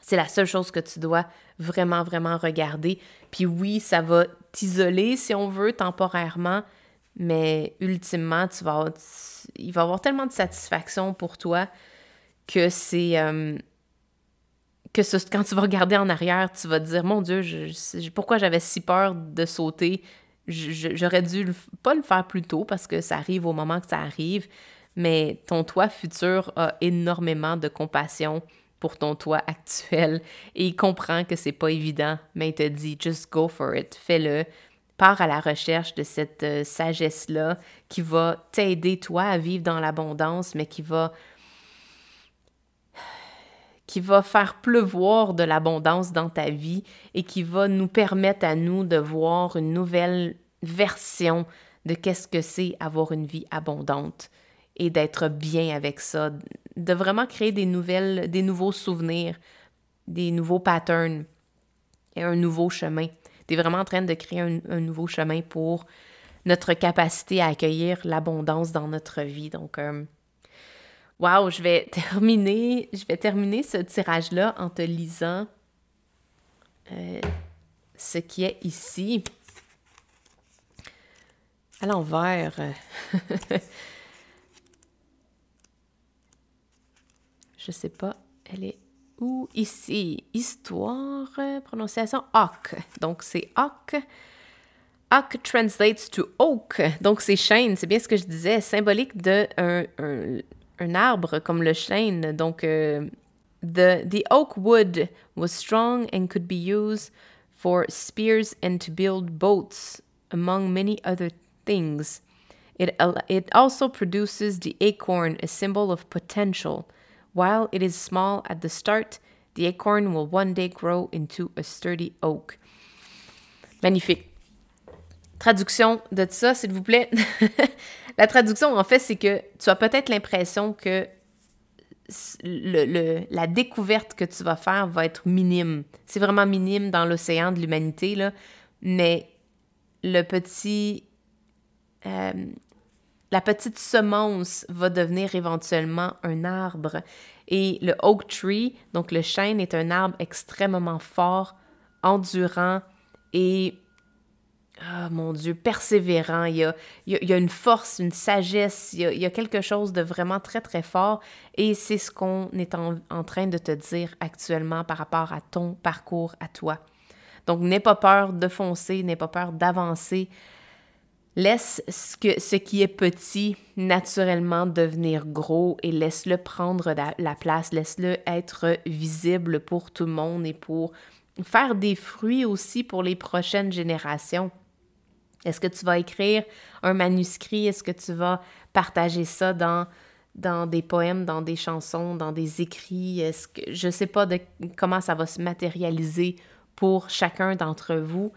C'est la seule chose que tu dois vraiment, vraiment regarder. Puis oui, ça va t'isoler si on veut temporairement, mais ultimement, tu vas, il va y avoir tellement de satisfaction pour toi que c'est. Euh, que ce, quand tu vas regarder en arrière, tu vas dire Mon Dieu, pourquoi j'avais si peur de sauter J'aurais dû pas le faire plus tôt parce que ça arrive au moment que ça arrive, mais ton toi futur a énormément de compassion pour ton toi actuel et il comprend que c'est pas évident, mais il te dit Just go for it, fais-le. Pars à la recherche de cette euh, sagesse-là qui va t'aider, toi, à vivre dans l'abondance, mais qui va qui va faire pleuvoir de l'abondance dans ta vie et qui va nous permettre à nous de voir une nouvelle version de qu'est-ce que c'est avoir une vie abondante et d'être bien avec ça, de vraiment créer des nouvelles, des nouveaux souvenirs, des nouveaux patterns et un nouveau chemin. Tu es vraiment en train de créer un, nouveau chemin pour notre capacité à accueillir l'abondance dans notre vie. Donc, euh, Wow, je vais terminer, je vais terminer ce tirage-là en te lisant euh, ce qui est ici. À l'envers. Euh. je sais pas, elle est où ici? Histoire, euh, prononciation Ock. Donc c'est Ock. Ock translates to oak, donc c'est chêne, c'est bien ce que je disais, symbolique de un, un arbre comme le chêne. Donc, euh, the, the oak wood was strong and could be used for spears and to build boats, among many other things. It, it also produces the acorn, a symbol of potential. While it is small at the start, the acorn will one day grow into a sturdy oak. Magnifique. Traduction de ça, s'il vous plaît. La traduction, en fait, c'est que tu as peut-être l'impression que la découverte que tu vas faire va être minime. C'est vraiment minime dans l'océan de l'humanité, là. Mais le petit. Euh, la petite semence va devenir éventuellement un arbre. Et le oak tree, donc le chêne, est un arbre extrêmement fort, endurant et ah, mon Dieu, persévérant. Il y, a, une force, une sagesse, il y, a, quelque chose de vraiment très, très fort. Et c'est ce qu'on est en, train de te dire actuellement par rapport à ton parcours, à toi. Donc, n'aie pas peur de foncer, n'aie pas peur d'avancer. Laisse ce, que, ce qui est petit naturellement devenir gros et laisse-le prendre la place, laisse-le être visible pour tout le monde et pour faire des fruits aussi pour les prochaines générations. Est-ce que tu vas écrire un manuscrit? Est-ce que tu vas partager ça dans, des poèmes, dans des chansons, dans des écrits? je ne sais pas de, comment ça va se matérialiser pour chacun d'entre vous,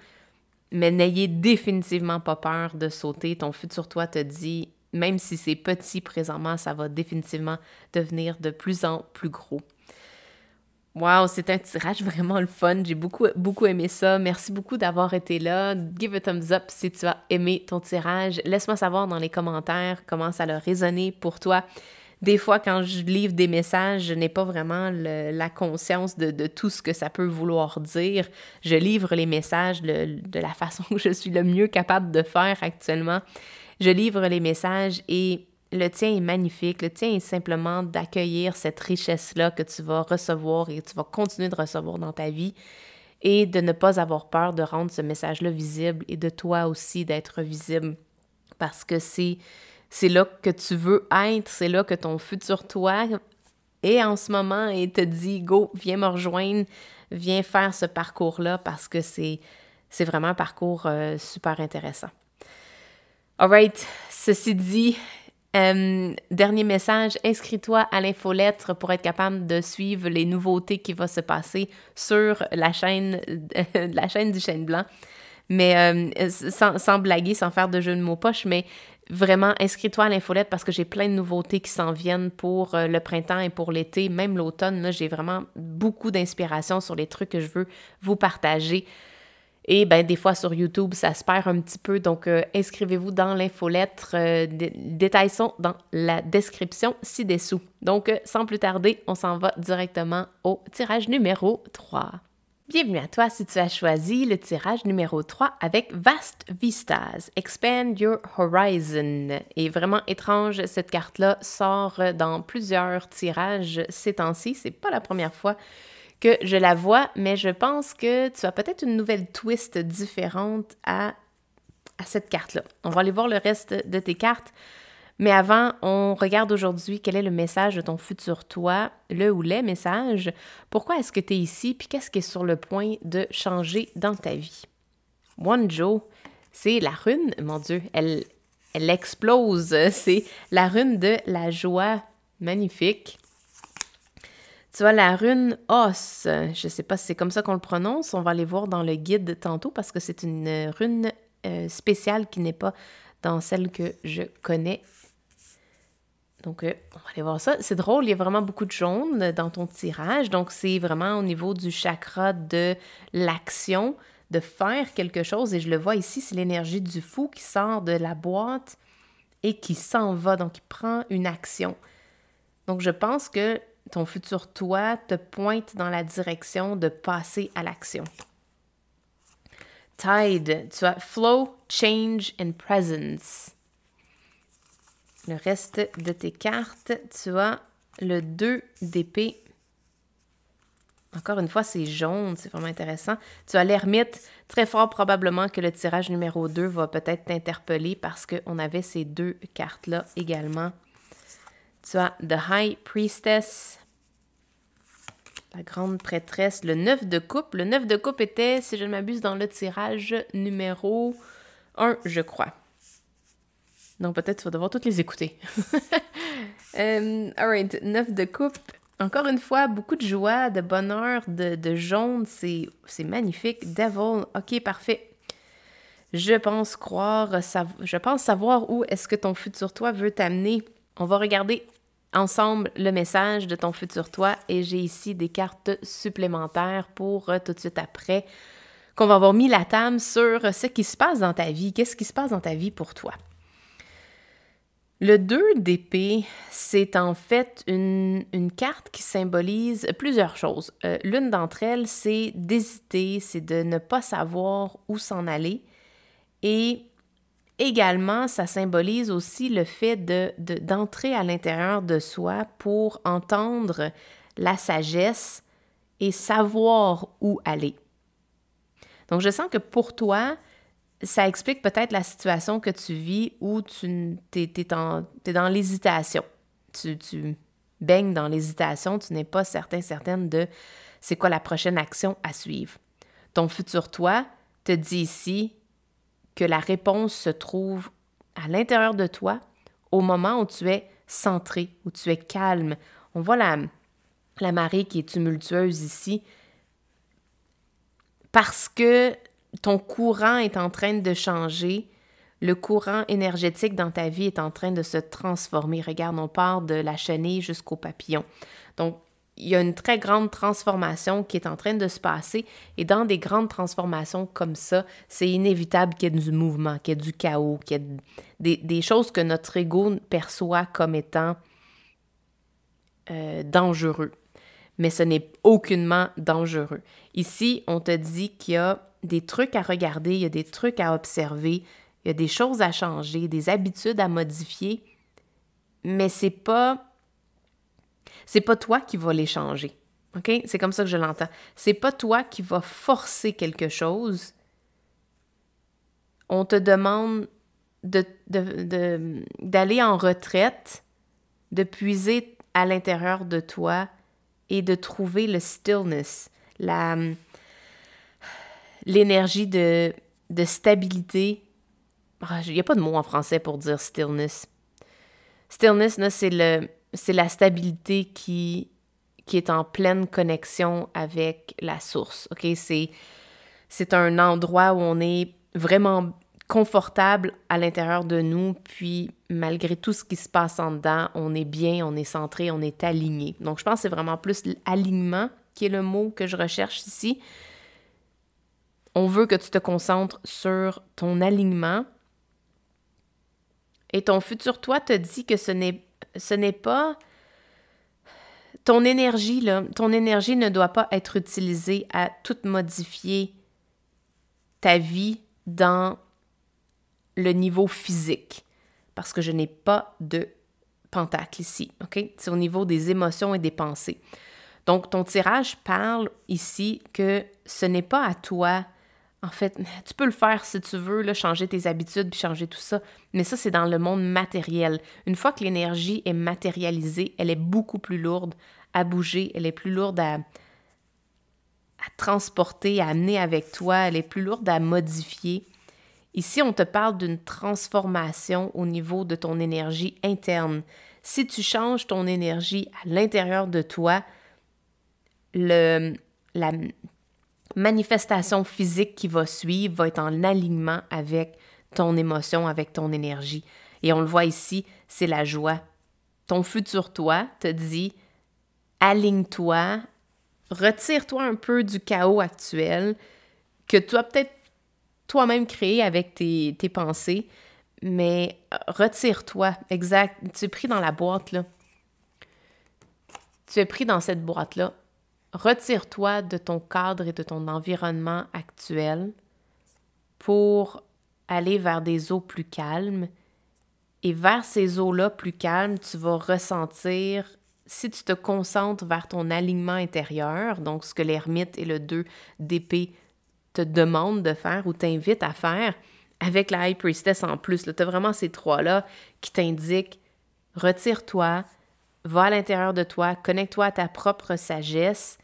mais n'ayez définitivement pas peur de sauter. Ton futur toi te dit, même si c'est petit présentement, ça va définitivement devenir de plus en plus gros. Wow, c'est un tirage vraiment le fun. J'ai beaucoup, beaucoup aimé ça. Merci beaucoup d'avoir été là. Give a thumbs up si tu as aimé ton tirage. Laisse-moi savoir dans les commentaires comment ça a résonné pour toi. Des fois, quand je livre des messages, je n'ai pas vraiment la conscience de, tout ce que ça peut vouloir dire. Je livre les messages de la façon que je suis le mieux capable de faire actuellement. Je livre les messages et le tien est magnifique. Le tien est simplement d'accueillir cette richesse-là que tu vas recevoir et que tu vas continuer de recevoir dans ta vie et de ne pas avoir peur de rendre ce message-là visible et de toi aussi d'être visible parce que c'est c'est là que tu veux être, c'est là que ton futur toi est en ce moment et te dit go, viens me rejoindre, viens faire ce parcours-là parce que c'est c'est vraiment un parcours euh, super intéressant. right ceci dit, euh, dernier message, inscris-toi à l'infolettre pour être capable de suivre les nouveautés qui vont se passer sur la chaîne, la chaîne du Chêne Blanc. Mais euh, sans, sans, blaguer, sans faire de jeu de mots poche, mais vraiment, inscris-toi à l'infolettre parce que j'ai plein de nouveautés qui s'en viennent pour euh, le printemps et pour l'été, même l'automne. J'ai vraiment beaucoup d'inspiration sur les trucs que je veux vous partager. Et ben, des fois sur YouTube, ça se perd un petit peu, donc euh, inscrivez-vous dans l'infolettre. Euh, détails sont dans la description ci-dessous. Donc, euh, sans plus tarder, on s'en va directement au tirage numéro 3. Bienvenue à toi si tu as choisi le tirage numéro 3 avec Vast Vistas, Expand Your Horizon. Et vraiment étrange, cette carte-là sort dans plusieurs tirages ces temps-ci. C'est pas la première fois que je la vois, mais je pense que tu as peut-être une nouvelle twist différente à, à cette carte-là. On va aller voir le reste de tes cartes. Mais avant, on regarde aujourd'hui quel est le message de ton futur toi, le ou les messages. Pourquoi est-ce que tu es ici, puis qu'est-ce qui est sur le point de changer dans ta vie? One Joe, c'est la rune, mon Dieu, elle, elle explose. C'est la rune de la joie magnifique. Tu vois, la rune os. Je ne sais pas si c'est comme ça qu'on le prononce. On va aller voir dans le guide tantôt parce que c'est une rune euh, spéciale qui n'est pas dans celle que je connais. Donc, euh, on va aller voir ça. C'est drôle, il y a vraiment beaucoup de jaune dans ton tirage. Donc, c'est vraiment au niveau du chakra de l'action, de faire quelque chose. Et je le vois ici, c'est l'énergie du fou qui sort de la boîte et qui s'en va. Donc, il prend une action. Donc, je pense que ton futur toi te pointe dans la direction de passer à l'action. Tide, tu as flow, change and presence. Le reste de tes cartes, tu as le 2 d'épée. Encore une fois, c'est jaune, c'est vraiment intéressant. Tu as l'ermite. Très fort probablement que le tirage numéro 2 va peut-être t'interpeller parce qu'on avait ces deux cartes-là également. Tu as The High Priestess la grande prêtresse, le 9 de coupe. Le 9 de coupe était, si je ne m'abuse, dans le tirage numéro 1, je crois. Donc peut-être tu vas devoir toutes les écouter. Euh, all right, 9 de coupe. Encore une fois, beaucoup de joie, de bonheur, de, de jaune. C'est magnifique. Devil, ok, parfait. Je pense croire, je pense savoir où est-ce que ton futur toi veut t'amener. On va regarder ensemble le message de ton futur toi et j'ai ici des cartes supplémentaires pour euh, tout de suite après qu'on va avoir mis la table sur euh, ce qui se passe dans ta vie, qu'est-ce qui se passe dans ta vie pour toi. Le 2 d'épée, c'est en fait une, carte qui symbolise plusieurs choses. Euh, l'une d'entre elles, c'est d'hésiter, c'est de ne pas savoir où s'en aller. Et Également, ça symbolise aussi le fait d'entrer à l'intérieur de soi pour entendre la sagesse et savoir où aller. Donc, je sens que pour toi, ça explique peut-être la situation que tu vis où tu es, dans l'hésitation. Tu, tu, baignes dans l'hésitation, tu n'es pas certain, certaine de c'est quoi la prochaine action à suivre. Ton futur toi te dit ici, que la réponse se trouve à l'intérieur de toi au moment où tu es centré, où tu es calme. On voit la, la marée qui est tumultueuse ici parce que ton courant est en train de changer, le courant énergétique dans ta vie est en train de se transformer. Regarde, on part de la chenille jusqu'au papillon. Donc, il y a une très grande transformation qui est en train de se passer et dans des grandes transformations comme ça, c'est inévitable qu'il y ait du mouvement, qu'il y ait du chaos, qu'il y ait des, choses que notre ego perçoit comme étant euh, dangereux. Mais ce n'est aucunement dangereux. Ici, on te dit qu'il y a des trucs à regarder, il y a des trucs à observer, il y a des choses à changer, des habitudes à modifier, mais c'est pas c'est pas toi qui vas les changer. OK? C'est comme ça que je l'entends. C'est pas toi qui vas forcer quelque chose. On te demande d'aller de, de, en retraite, de puiser à l'intérieur de toi et de trouver le stillness, l'énergie de, de stabilité. Ah, il n'y a pas de mot en français pour dire stillness. Stillness, c'est le, c'est la stabilité qui, qui est en pleine connexion avec la source. OK? C'est, c'est un endroit où on est vraiment confortable à l'intérieur de nous, puis malgré tout ce qui se passe en dedans, on est bien, on est centré, on est aligné. Donc je pense que c'est vraiment plus l'alignement qui est le mot que je recherche ici. On veut que tu te concentres sur ton alignement. Et ton futur toi te dit que ce n'est ce n'est pas ton énergie, là, ton énergie ne doit pas être utilisée à tout modifier ta vie dans le niveau physique, parce que je n'ai pas de pentacle ici, OK? C'est au niveau des émotions et des pensées. Donc, ton tirage parle ici que ce n'est pas à toi en fait, tu peux le faire si tu veux, changer tes habitudes changer tout ça, mais ça, c'est dans le monde matériel. Une fois que l'énergie est matérialisée, elle est beaucoup plus lourde à bouger, elle est plus lourde à, à transporter, à amener avec toi, elle est plus lourde à modifier. Ici, on te parle d'une transformation au niveau de ton énergie interne. Si tu changes ton énergie à l'intérieur de toi, le, la, manifestation physique qui va suivre va être en alignement avec ton émotion, avec ton énergie. Et on le voit ici, c'est la joie. Ton futur toi te dit aligne-toi, retire-toi un peu du chaos actuel que tu as peut-être toi-même créé avec tes, pensées, mais euh, retire-toi. Exact. Tu es pris dans la boîte, là. Tu es pris dans cette boîte-là retire-toi de ton cadre et de ton environnement actuel pour aller vers des eaux plus calmes. Et vers ces eaux-là plus calmes, tu vas ressentir, si tu te concentres vers ton alignement intérieur, donc ce que l'ermite et le 2 d'épée te demandent de faire ou t'invitent à faire, avec la High Priestess en plus, tu as vraiment ces trois-là qui t'indiquent retire-toi, va à l'intérieur de toi, connecte-toi à ta propre sagesse.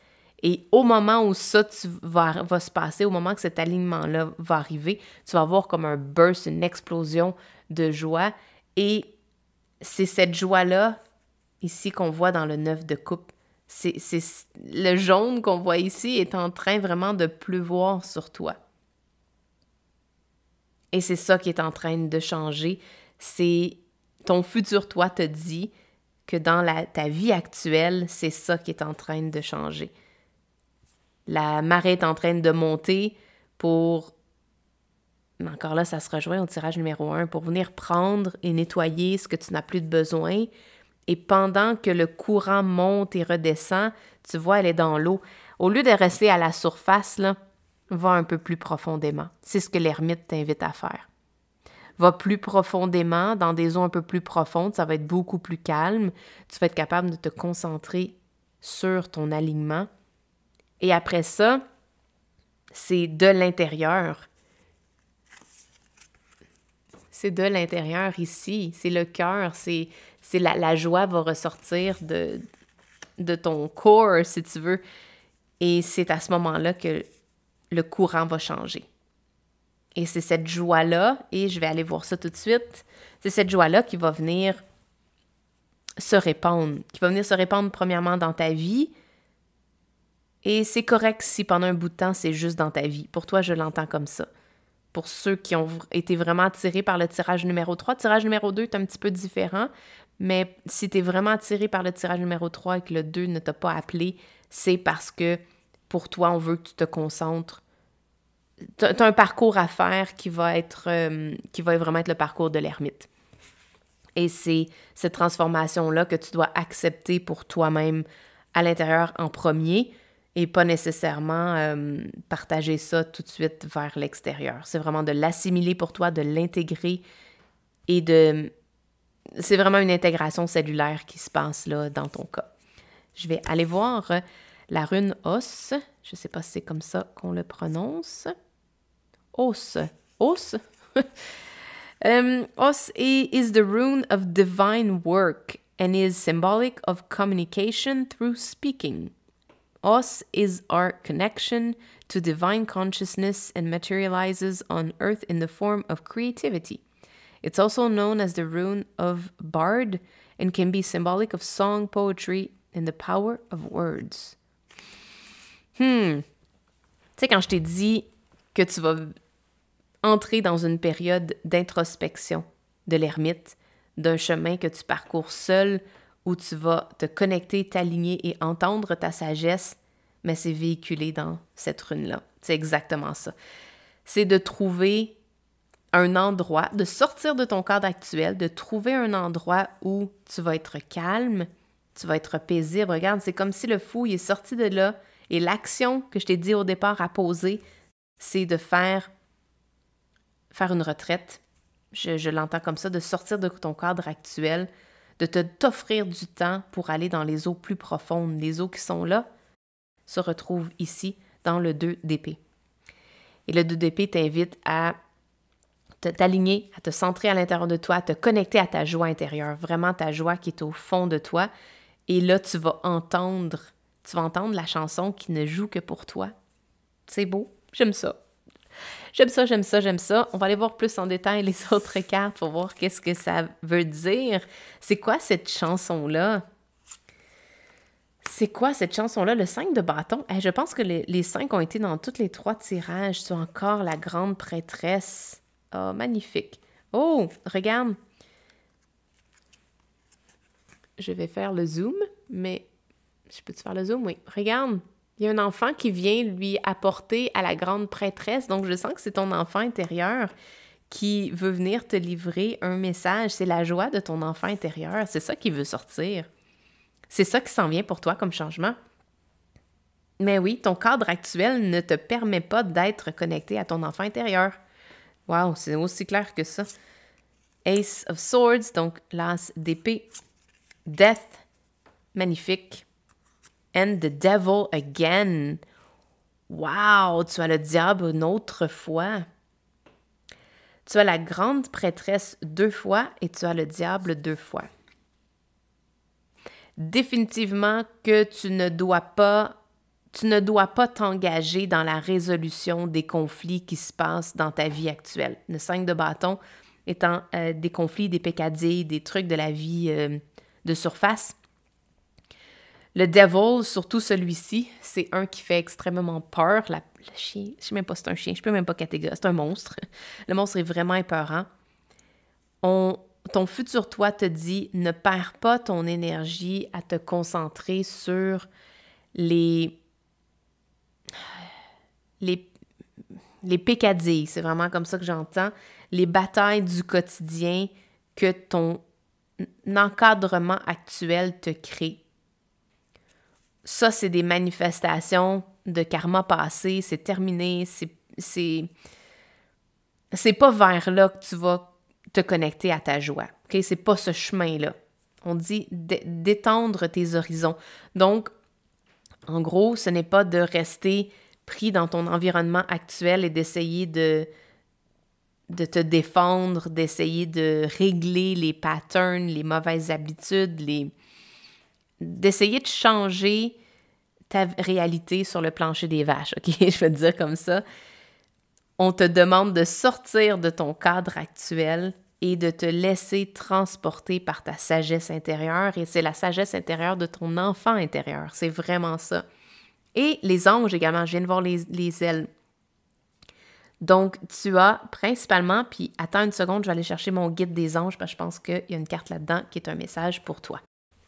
Et au moment où ça va, se passer, au moment que cet alignement-là va arriver, tu vas avoir comme un burst, une explosion de joie. Et c'est cette joie-là, ici, qu'on voit dans le neuf de coupe. C'est le jaune qu'on voit ici est en train vraiment de pleuvoir sur toi. Et c'est ça qui est en train de changer. C'est ton futur toi te dit, que dans ta vie actuelle, c'est ça qui est en train de changer. La marée est en train de monter pour, encore là, ça se rejoint au tirage numéro 1, pour venir prendre et nettoyer ce que tu n'as plus de besoin. Et pendant que le courant monte et redescend, tu vois, elle est dans l'eau. Au lieu de rester à la surface, là, va un peu plus profondément. C'est ce que l'ermite t'invite à faire va plus profondément, dans des eaux un peu plus profondes, ça va être beaucoup plus calme. Tu vas être capable de te concentrer sur ton alignement. Et après ça, c'est de l'intérieur. C'est de l'intérieur ici, c'est le cœur, c'est la, la joie va ressortir de, de ton corps, si tu veux. Et c'est à ce moment-là que le courant va changer. Et c'est cette joie-là, et je vais aller voir ça tout de suite, c'est cette joie-là qui va venir se répandre, qui va venir se répandre premièrement dans ta vie. Et c'est correct si pendant un bout de temps, c'est juste dans ta vie. Pour toi, je l'entends comme ça. Pour ceux qui ont été vraiment attirés par le tirage numéro 3, tirage numéro 2 est un petit peu différent, mais si tu es vraiment attiré par le tirage numéro 3 et que le 2 ne t'a pas appelé, c'est parce que pour toi, on veut que tu te concentres t'as un parcours à faire qui va être euh, qui va vraiment être le parcours de l'ermite. Et c'est cette transformation-là que tu dois accepter pour toi-même à l'intérieur en premier et pas nécessairement euh, partager ça tout de suite vers l'extérieur. C'est vraiment de l'assimiler pour toi, de l'intégrer et de... C'est vraiment une intégration cellulaire qui se passe là dans ton cas. Je vais aller voir la rune os. Je ne sais pas si c'est comme ça qu'on le prononce. os, os. um, os is the rune of divine work and is symbolic of communication through speaking. Os is our connection to divine consciousness and materializes on earth in the form of creativity. It's also known as the rune of Bard and can be symbolic of song, poetry, and the power of words. Hmm. Tu sais, quand je t'ai dit que tu vas entrer dans une période d'introspection de l'ermite, d'un chemin que tu parcours seul, où tu vas te connecter, t'aligner et entendre ta sagesse, mais c'est véhiculé dans cette rune-là. C'est exactement ça. C'est de trouver un endroit, de sortir de ton cadre actuel, de trouver un endroit où tu vas être calme, tu vas être paisible. Regarde, c'est comme si le fou il est sorti de là et l'action que je t'ai dit au départ à poser, c'est de faire faire une retraite, je, l'entends comme ça, de sortir de ton cadre actuel, de te t'offrir du temps pour aller dans les eaux plus profondes. Les eaux qui sont là se retrouvent ici dans le 2 d'épée. Et le 2 d'épée t'invite à t'aligner, à te centrer à l'intérieur de toi, à te connecter à ta joie intérieure, vraiment ta joie qui est au fond de toi. Et là, tu vas entendre, tu vas entendre la chanson qui ne joue que pour toi. C'est beau, j'aime ça. J'aime ça, j'aime ça, j'aime ça. On va aller voir plus en détail les autres cartes pour voir qu'est-ce que ça veut dire. C'est quoi cette chanson-là? C'est quoi cette chanson-là, le 5 de bâton? Eh, je pense que les, cinq 5 ont été dans tous les trois tirages. as encore la grande prêtresse. Oh, magnifique. Oh, regarde. Je vais faire le zoom, mais... Je peux-tu faire le zoom? Oui. Regarde. Il y a un enfant qui vient lui apporter à la grande prêtresse. Donc, je sens que c'est ton enfant intérieur qui veut venir te livrer un message. C'est la joie de ton enfant intérieur. C'est ça qui veut sortir. C'est ça qui s'en vient pour toi comme changement. Mais oui, ton cadre actuel ne te permet pas d'être connecté à ton enfant intérieur. waouh c'est aussi clair que ça. Ace of Swords, donc l'as d'épée. Death, magnifique and the devil again. Wow, tu as le diable une autre fois. Tu as la grande prêtresse deux fois et tu as le diable deux fois. Définitivement que tu ne dois pas tu ne dois pas t'engager dans la résolution des conflits qui se passent dans ta vie actuelle. Le 5 de bâton étant euh, des conflits, des peccadilles, des trucs de la vie euh, de surface. Le devil, surtout celui-ci, c'est un qui fait extrêmement peur. La, le chien, je sais même pas si c'est un chien, je ne peux même pas catégoriser, c'est un monstre. Le monstre est vraiment épeurant. On, ton futur toi te dit ne perds pas ton énergie à te concentrer sur les les les pécadilles, c'est vraiment comme ça que j'entends, les batailles du quotidien que ton encadrement actuel te crée ça, c'est des manifestations de karma passé, c'est terminé, c'est. C'est pas vers là que tu vas te connecter à ta joie. OK? C'est pas ce chemin-là. On dit d'étendre tes horizons. Donc, en gros, ce n'est pas de rester pris dans ton environnement actuel et d'essayer de, de te défendre, d'essayer de régler les patterns, les mauvaises habitudes, les, d'essayer de changer ta réalité sur le plancher des vaches, OK? Je vais te dire comme ça. On te demande de sortir de ton cadre actuel et de te laisser transporter par ta sagesse intérieure. Et c'est la sagesse intérieure de ton enfant intérieur. C'est vraiment ça. Et les anges également. Je viens de voir les, les ailes. Donc, tu as principalement, puis attends une seconde, je vais aller chercher mon guide des anges parce que je pense qu'il y a une carte là-dedans qui est un message pour toi.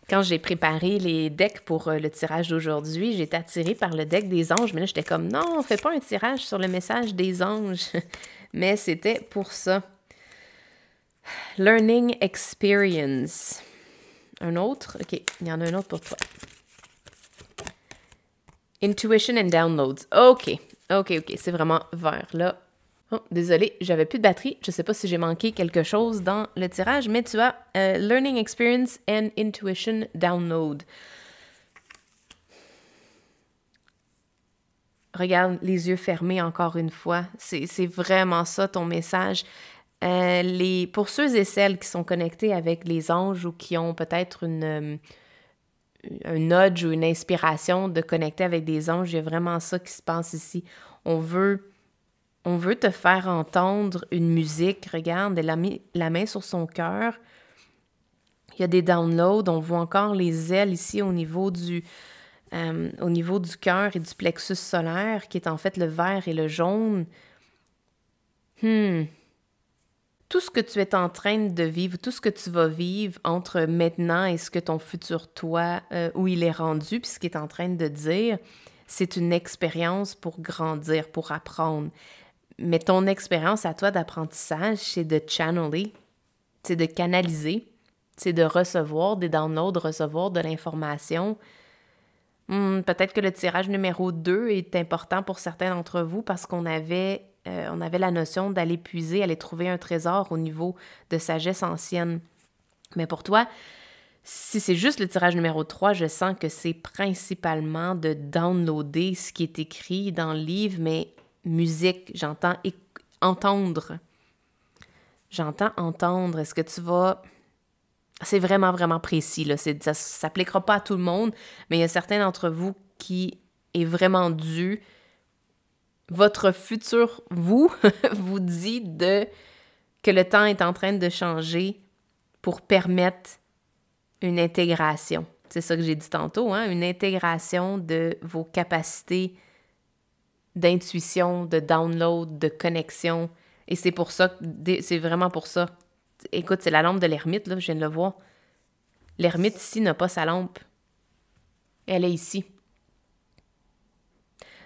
Quand j'ai préparé les decks pour euh, le tirage d'aujourd'hui, j'étais attirée par le deck des anges, mais là, j'étais comme non, on fait pas un tirage sur le message des anges. mais c'était pour ça. Learning experience. Un autre? OK, il y en a un autre pour toi. Intuition and downloads. OK, OK, OK, c'est vraiment vert, là Oh, désolé, j'avais plus de batterie. Je ne sais pas si j'ai manqué quelque chose dans le tirage, mais tu as euh, Learning Experience and Intuition Download. Regarde les yeux fermés encore une fois. C'est vraiment ça ton message. Euh, les, pour ceux et celles qui sont connectés avec les anges ou qui ont peut-être une, euh, un nudge ou une inspiration de connecter avec des anges, il y a vraiment ça qui se passe ici. On veut on veut te faire entendre une musique. Regarde, elle a mis la main sur son cœur. Il y a des downloads. On voit encore les ailes ici au niveau du, euh, au niveau du cœur et du plexus solaire, qui est en fait le vert et le jaune. Hmm. Tout ce que tu es en train de vivre, tout ce que tu vas vivre entre maintenant et ce que ton futur toi, euh, où il est rendu, puis ce qu'il est en train de dire, c'est une expérience pour grandir, pour apprendre. Mais ton expérience à toi d'apprentissage, c'est de channeler, c'est de canaliser, c'est de recevoir des downloads, recevoir de l'information. Hmm, peut-être que le tirage numéro 2 est important pour certains d'entre vous parce qu'on avait, euh, on avait la notion d'aller puiser, aller trouver un trésor au niveau de sagesse ancienne. Mais pour toi, si c'est juste le tirage numéro 3, je sens que c'est principalement de downloader ce qui est écrit dans le livre, mais musique, j'entends entendre. J'entends entendre. Est-ce que tu vas... C'est vraiment, vraiment précis. Ça ne s'appliquera pas à tout le monde, mais il y a certains d'entre vous qui est vraiment dû. Votre futur vous vous dit de que le temps est en train de changer pour permettre une intégration. C'est ça que j'ai dit tantôt, hein? une intégration de vos capacités d'intuition, de download, de connexion. Et c'est pour ça, c'est vraiment pour ça. Écoute, c'est la lampe de l'ermite, là, je viens de le voir. L'ermite ici n'a pas sa lampe. Elle est ici.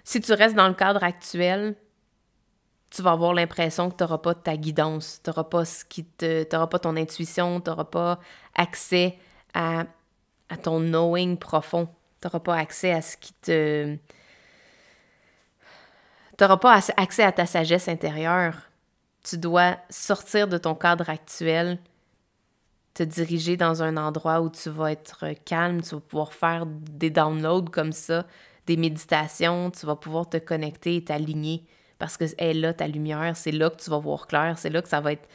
Si tu restes dans le cadre actuel, tu vas avoir l'impression que tu n'auras pas ta guidance, tu n'auras pas qui te. Auras pas ton intuition, tu n'auras pas accès à, à, ton knowing profond. Tu n'auras pas accès à ce qui te tu n'auras pas accès à ta sagesse intérieure. Tu dois sortir de ton cadre actuel, te diriger dans un endroit où tu vas être calme, tu vas pouvoir faire des downloads comme ça, des méditations, tu vas pouvoir te connecter et t'aligner parce que c'est là ta lumière, c'est là que tu vas voir clair, c'est là que ça va être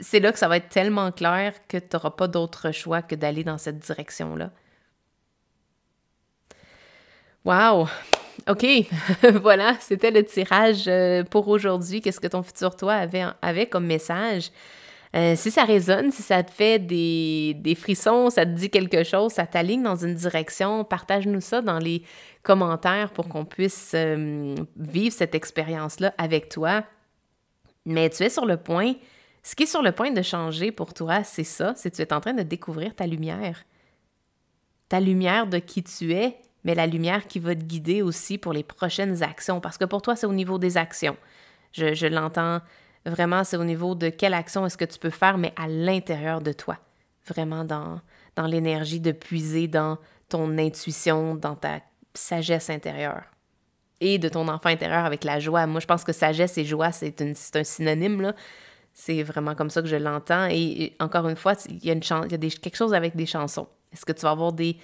c'est là que ça va être tellement clair que tu n'auras pas d'autre choix que d'aller dans cette direction-là. Wow! OK, voilà, c'était le tirage euh, pour aujourd'hui. Qu'est-ce que ton futur toi avait, comme message? Euh, si ça résonne, si ça te fait des, des frissons, ça te dit quelque chose, ça t'aligne dans une direction, partage-nous ça dans les commentaires pour qu'on puisse euh, vivre cette expérience-là avec toi. Mais tu es sur le point, ce qui est sur le point de changer pour toi, c'est ça, c'est que tu es en train de découvrir ta lumière. Ta lumière de qui tu es mais la lumière qui va te guider aussi pour les prochaines actions, parce que pour toi, c'est au niveau des actions. Je, l'entends vraiment, c'est au niveau de quelle action est-ce que tu peux faire, mais à l'intérieur de toi, vraiment dans, dans l'énergie de puiser dans ton intuition, dans ta sagesse intérieure et de ton enfant intérieur avec la joie. Moi, je pense que sagesse et joie, c'est un synonyme, C'est vraiment comme ça que je l'entends. Et, encore une fois, il y a, une des, quelque chose avec des chansons. Est-ce que tu vas avoir des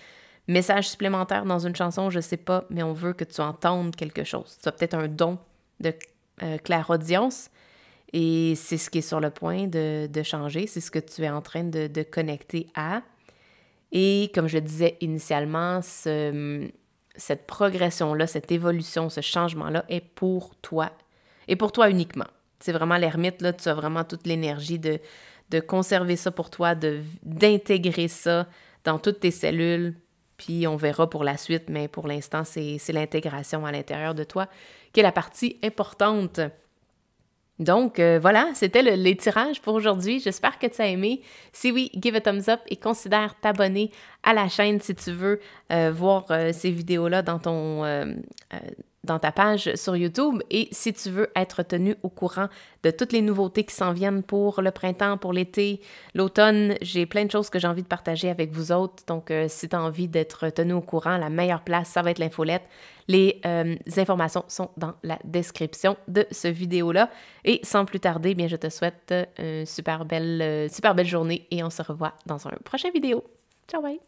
message supplémentaire dans une chanson, je sais pas, mais on veut que tu entendes quelque chose. Tu as peut-être un don de euh, clair audience et c'est ce qui est sur le point de, changer, c'est ce que tu es en train de, connecter à. Et comme je le disais initialement, cette progression-là, cette évolution, ce changement-là est pour toi et pour toi uniquement. C'est vraiment l'ermite, là, tu as vraiment toute l'énergie de, de conserver ça pour toi, d'intégrer ça dans toutes tes cellules, puis on verra pour la suite, mais pour l'instant, c'est l'intégration à l'intérieur de toi qui est la partie importante. Donc euh, voilà, c'était les tirages pour aujourd'hui. J'espère que tu as aimé. Si oui, give a thumbs up et considère t'abonner à la chaîne si tu veux euh, voir euh, ces vidéos-là dans ton dans ta page sur YouTube. Et si tu veux être tenu au courant de toutes les nouveautés qui s'en viennent pour le printemps, pour l'été, l'automne, j'ai plein de choses que j'ai envie de partager avec vous autres. Donc, euh, si tu as envie d'être tenu au courant, la meilleure place, ça va être l'infolette. Les euh, informations sont dans la description de ce vidéo-là. Et sans plus tarder, bien, je te souhaite une euh, super belle, super belle journée et on se revoit dans un prochaine vidéo. Ciao, bye!